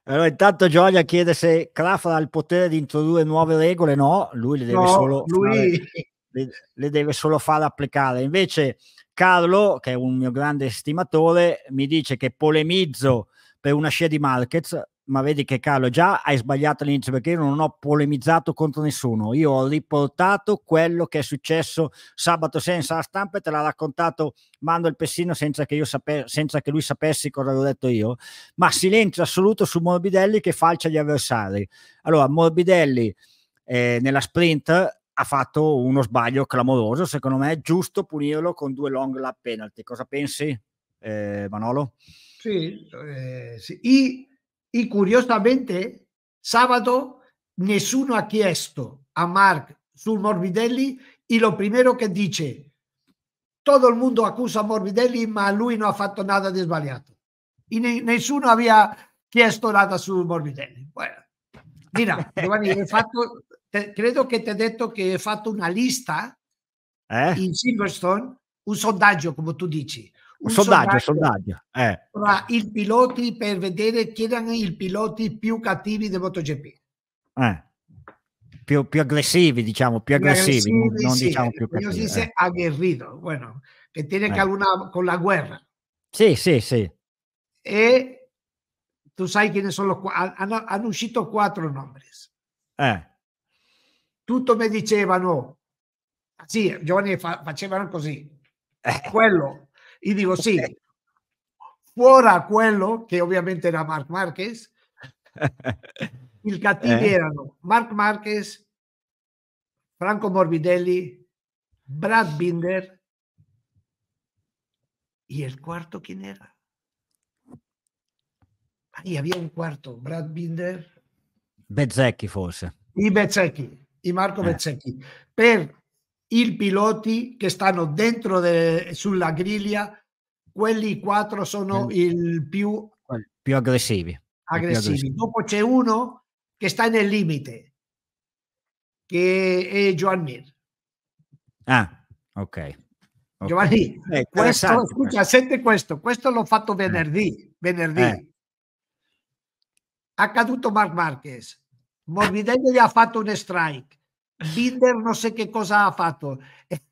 Allora, intanto Gioia chiede se Crafa ha il potere di introdurre nuove regole. No, lui le deve, no, solo, lui... Fare, le deve solo far applicare. Invece, Carlo, che è un mio grande stimatore, mi dice che polemizzo per una scia di Marquez ma vedi che Carlo già hai sbagliato all'inizio perché io non ho polemizzato contro nessuno, io ho riportato quello che è successo sabato senza la stampa e te l'ha raccontato Mando il Pessino senza che, sape- senza che lui sapessi cosa avevo detto io, ma silenzio assoluto su Morbidelli che falcia gli avversari. Allora Morbidelli eh, nella sprint ha fatto uno sbaglio clamoroso, secondo me è giusto punirlo con due long lap penalty, cosa pensi eh, Manolo? Sì, eh, sì. I Y curiosamente, sábado, nessuno ha chiesto a Mark su Morbidelli y lo primero que dice, todo el mundo acusa a Morbidelli, ma lui no ha fatto nada de sbagliato. Y nessuno aveva chiesto nada su Morbidelli. Bueno. Mira, Giovanni, que te, he dicho que he hecho una lista en eh? in Silverstone, un sondaggio, como tú dices. un sondaggio, sondaggio, sondaggio. Eh. tra i piloti per vedere chi erano i piloti più cattivi del MotoGP. Eh. Più, più, aggressivi, diciamo, più aggressivi, aggressivi non, sì, diciamo più cattivi. Dice eh. aguerrido, bueno, che tiene eh. una, con la guerra. Sì, sì, sì. E tu sai che ne sono, hanno, hanno uscito quattro nomi. Eh. Tutto mi dicevano, sì, Giovanni fa, facevano così, eh. quello, e dico sì, fuera quello, che ovviamente era Mark Marquez, i cattivi eh. erano Mark Marquez, Franco Morbidelli, Brad Binder e il quarto chi era? Ahí había un quarto, Brad Binder. Bezzecchi forse. I Bezzecchi, i Marco eh. Bezzecchi. Per i piloti che stanno dentro de, sulla griglia, quelli quattro sono il più, più aggressivi. aggressivi. Dopo c'è uno che sta nel limite, che è Joan Mir. Ah, ok. Okay. Giovanni, eh, questo, scusa, sente questo, questo l'ho fatto eh. venerdì, venerdì. Eh. Accaduto Mark Marquez, Morbidelli gli ha fatto un strike, Binder non so che cosa ha fatto. E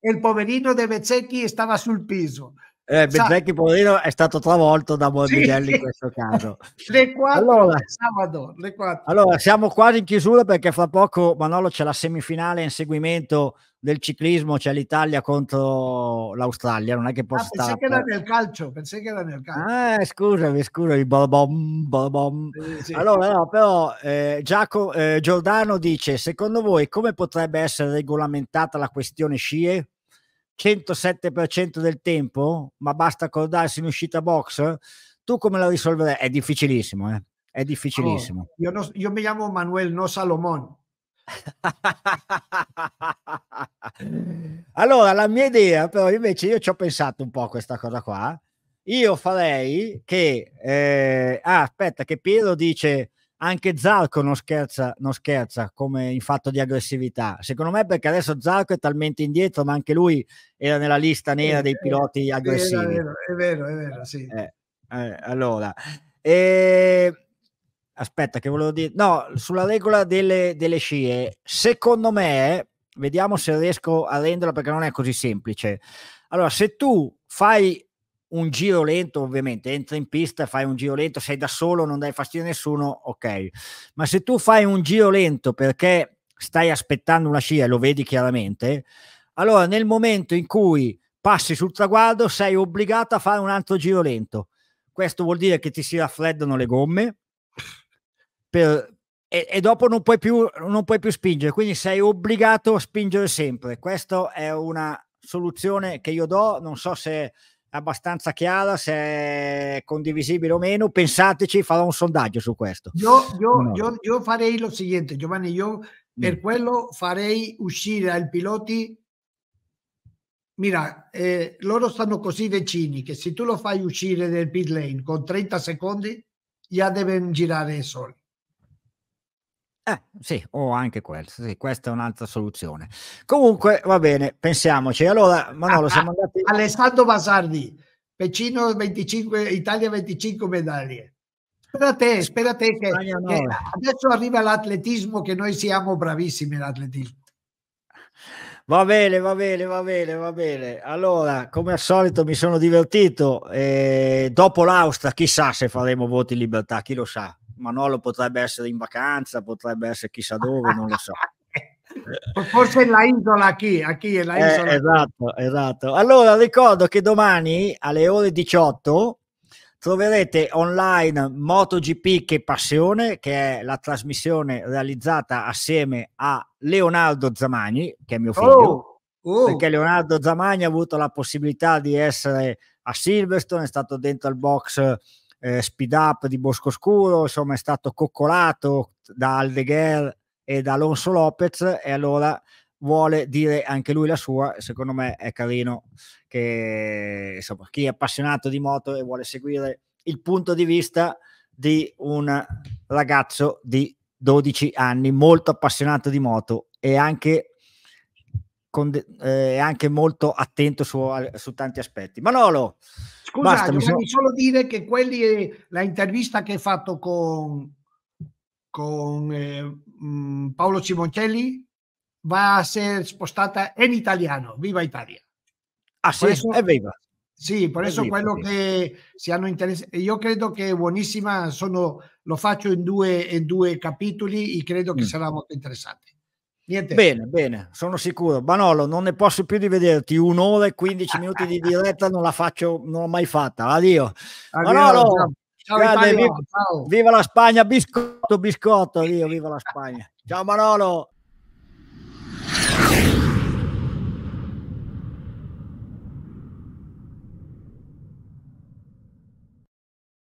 eh, il poverino De Bezzecchi stava sul piso. Eh, Bezzecchi poverino è stato travolto da Morbidelli sì. in questo caso. le 4 allora, sabato, le 4. Allora, siamo quasi in chiusura perché fra poco Manolo c'è la semifinale in seguimento del ciclismo c'è l'Italia contro l'Australia, non è che possa ah, stare. Pensai che era nel calcio, pensai che era nel calcio. Eh, scusami, scusami, bom, bom. Eh, sì. Allora, no, però eh, Giacomo, eh, Giordano dice, secondo voi come potrebbe essere regolamentata la questione scie? 107% del tempo, ma basta accordarsi in uscita box? Tu come la risolverai? È difficilissimo, eh? È oh, difficilissimo. Oh, io, no, io mi chiamo Manuel, no Salomon. allora, la mia idea, però, invece, io ci ho pensato un po' a questa cosa qua. Io farei che, eh, ah, aspetta, che Piero dice anche Zarco non scherza, non scherza come in fatto di aggressività. Secondo me, perché adesso Zarco è talmente indietro, ma anche lui era nella lista nera dei piloti aggressivi. È vero, è vero, è vero, sì. Eh, eh, allora, eh, aspetta che volevo dire, no, sulla regola delle, delle scie, secondo me, vediamo se riesco a renderla perché non è così semplice. Allora, se tu fai un giro lento, ovviamente, entri in pista, fai un giro lento, sei da solo, non dai fastidio a nessuno, ok. Ma se tu fai un giro lento perché stai aspettando una scia e lo vedi chiaramente, allora nel momento in cui passi sul traguardo sei obbligato a fare un altro giro lento. Questo vuol dire che ti si raffreddano le gomme, per, e, e, dopo non puoi, più, non puoi più spingere, quindi sei obbligato a spingere sempre. Questa è una soluzione che io do, non so se è abbastanza chiara, se è condivisibile o meno, pensateci, farò un sondaggio su questo. Io, io, no. io, io farei lo seguente, Giovanni, io per mm. quello farei uscire al piloti, mira, eh, loro stanno così vicini che se tu lo fai uscire nel pit lane con 30 secondi, già devono girare soli eh, sì, o anche questo, sì, questa è un'altra soluzione. Comunque, va bene, pensiamoci. Allora, Manolo, ah, siamo andati... Alessandro Basardi, Pecino 25, Italia 25 medaglie. Spera te, spera te che, che adesso arriva l'atletismo, che noi siamo bravissimi l'atletismo. Va bene, va bene, va bene, va bene. Allora, come al solito mi sono divertito. Eh, dopo l'Austria, chissà se faremo voti in libertà, chi lo sa. Manolo potrebbe essere in vacanza, potrebbe essere chissà dove, non lo so. Forse la isola chi? A chi è la eh, isola? Eh, esatto, esatto. Allora ricordo che domani alle ore 18 troverete online MotoGP che passione, che è la trasmissione realizzata assieme a Leonardo Zamagni, che è mio oh, figlio. Oh, oh. Perché Leonardo Zamagni ha avuto la possibilità di essere a Silverstone, è stato dentro al box eh, Speed Up di Bosco Scuro, insomma è stato coccolato da Aldeguer e da Alonso Lopez e allora vuole dire anche lui la sua, secondo me è carino che insomma, chi è appassionato di moto e vuole seguire il punto di vista di un ragazzo di 12 anni molto appassionato di moto e anche con de- eh, anche molto attento su, su tanti aspetti. Manolo, scusa, volevo sono... solo dire che quelli, eh, la intervista che hai fatto con, con eh, mm, Paolo Cimoncelli va a essere spostata in italiano. Viva Italia! Ah sì, eso, evviva! Eh, sì, per questo eh, quello evviva. che si hanno interesse. Io credo che è buonissima, sono, lo faccio in due, in due capitoli e credo che mm. sarà molto interessante. Niente. Bene, bene, sono sicuro. Manolo, non ne posso più di vederti. Un'ora e 15 minuti di diretta non la faccio, non l'ho mai fatta. Addio. Manolo, ciao, grande, viva, ciao. viva, la Spagna, biscotto, biscotto, addio, viva la Spagna. Ciao Manolo.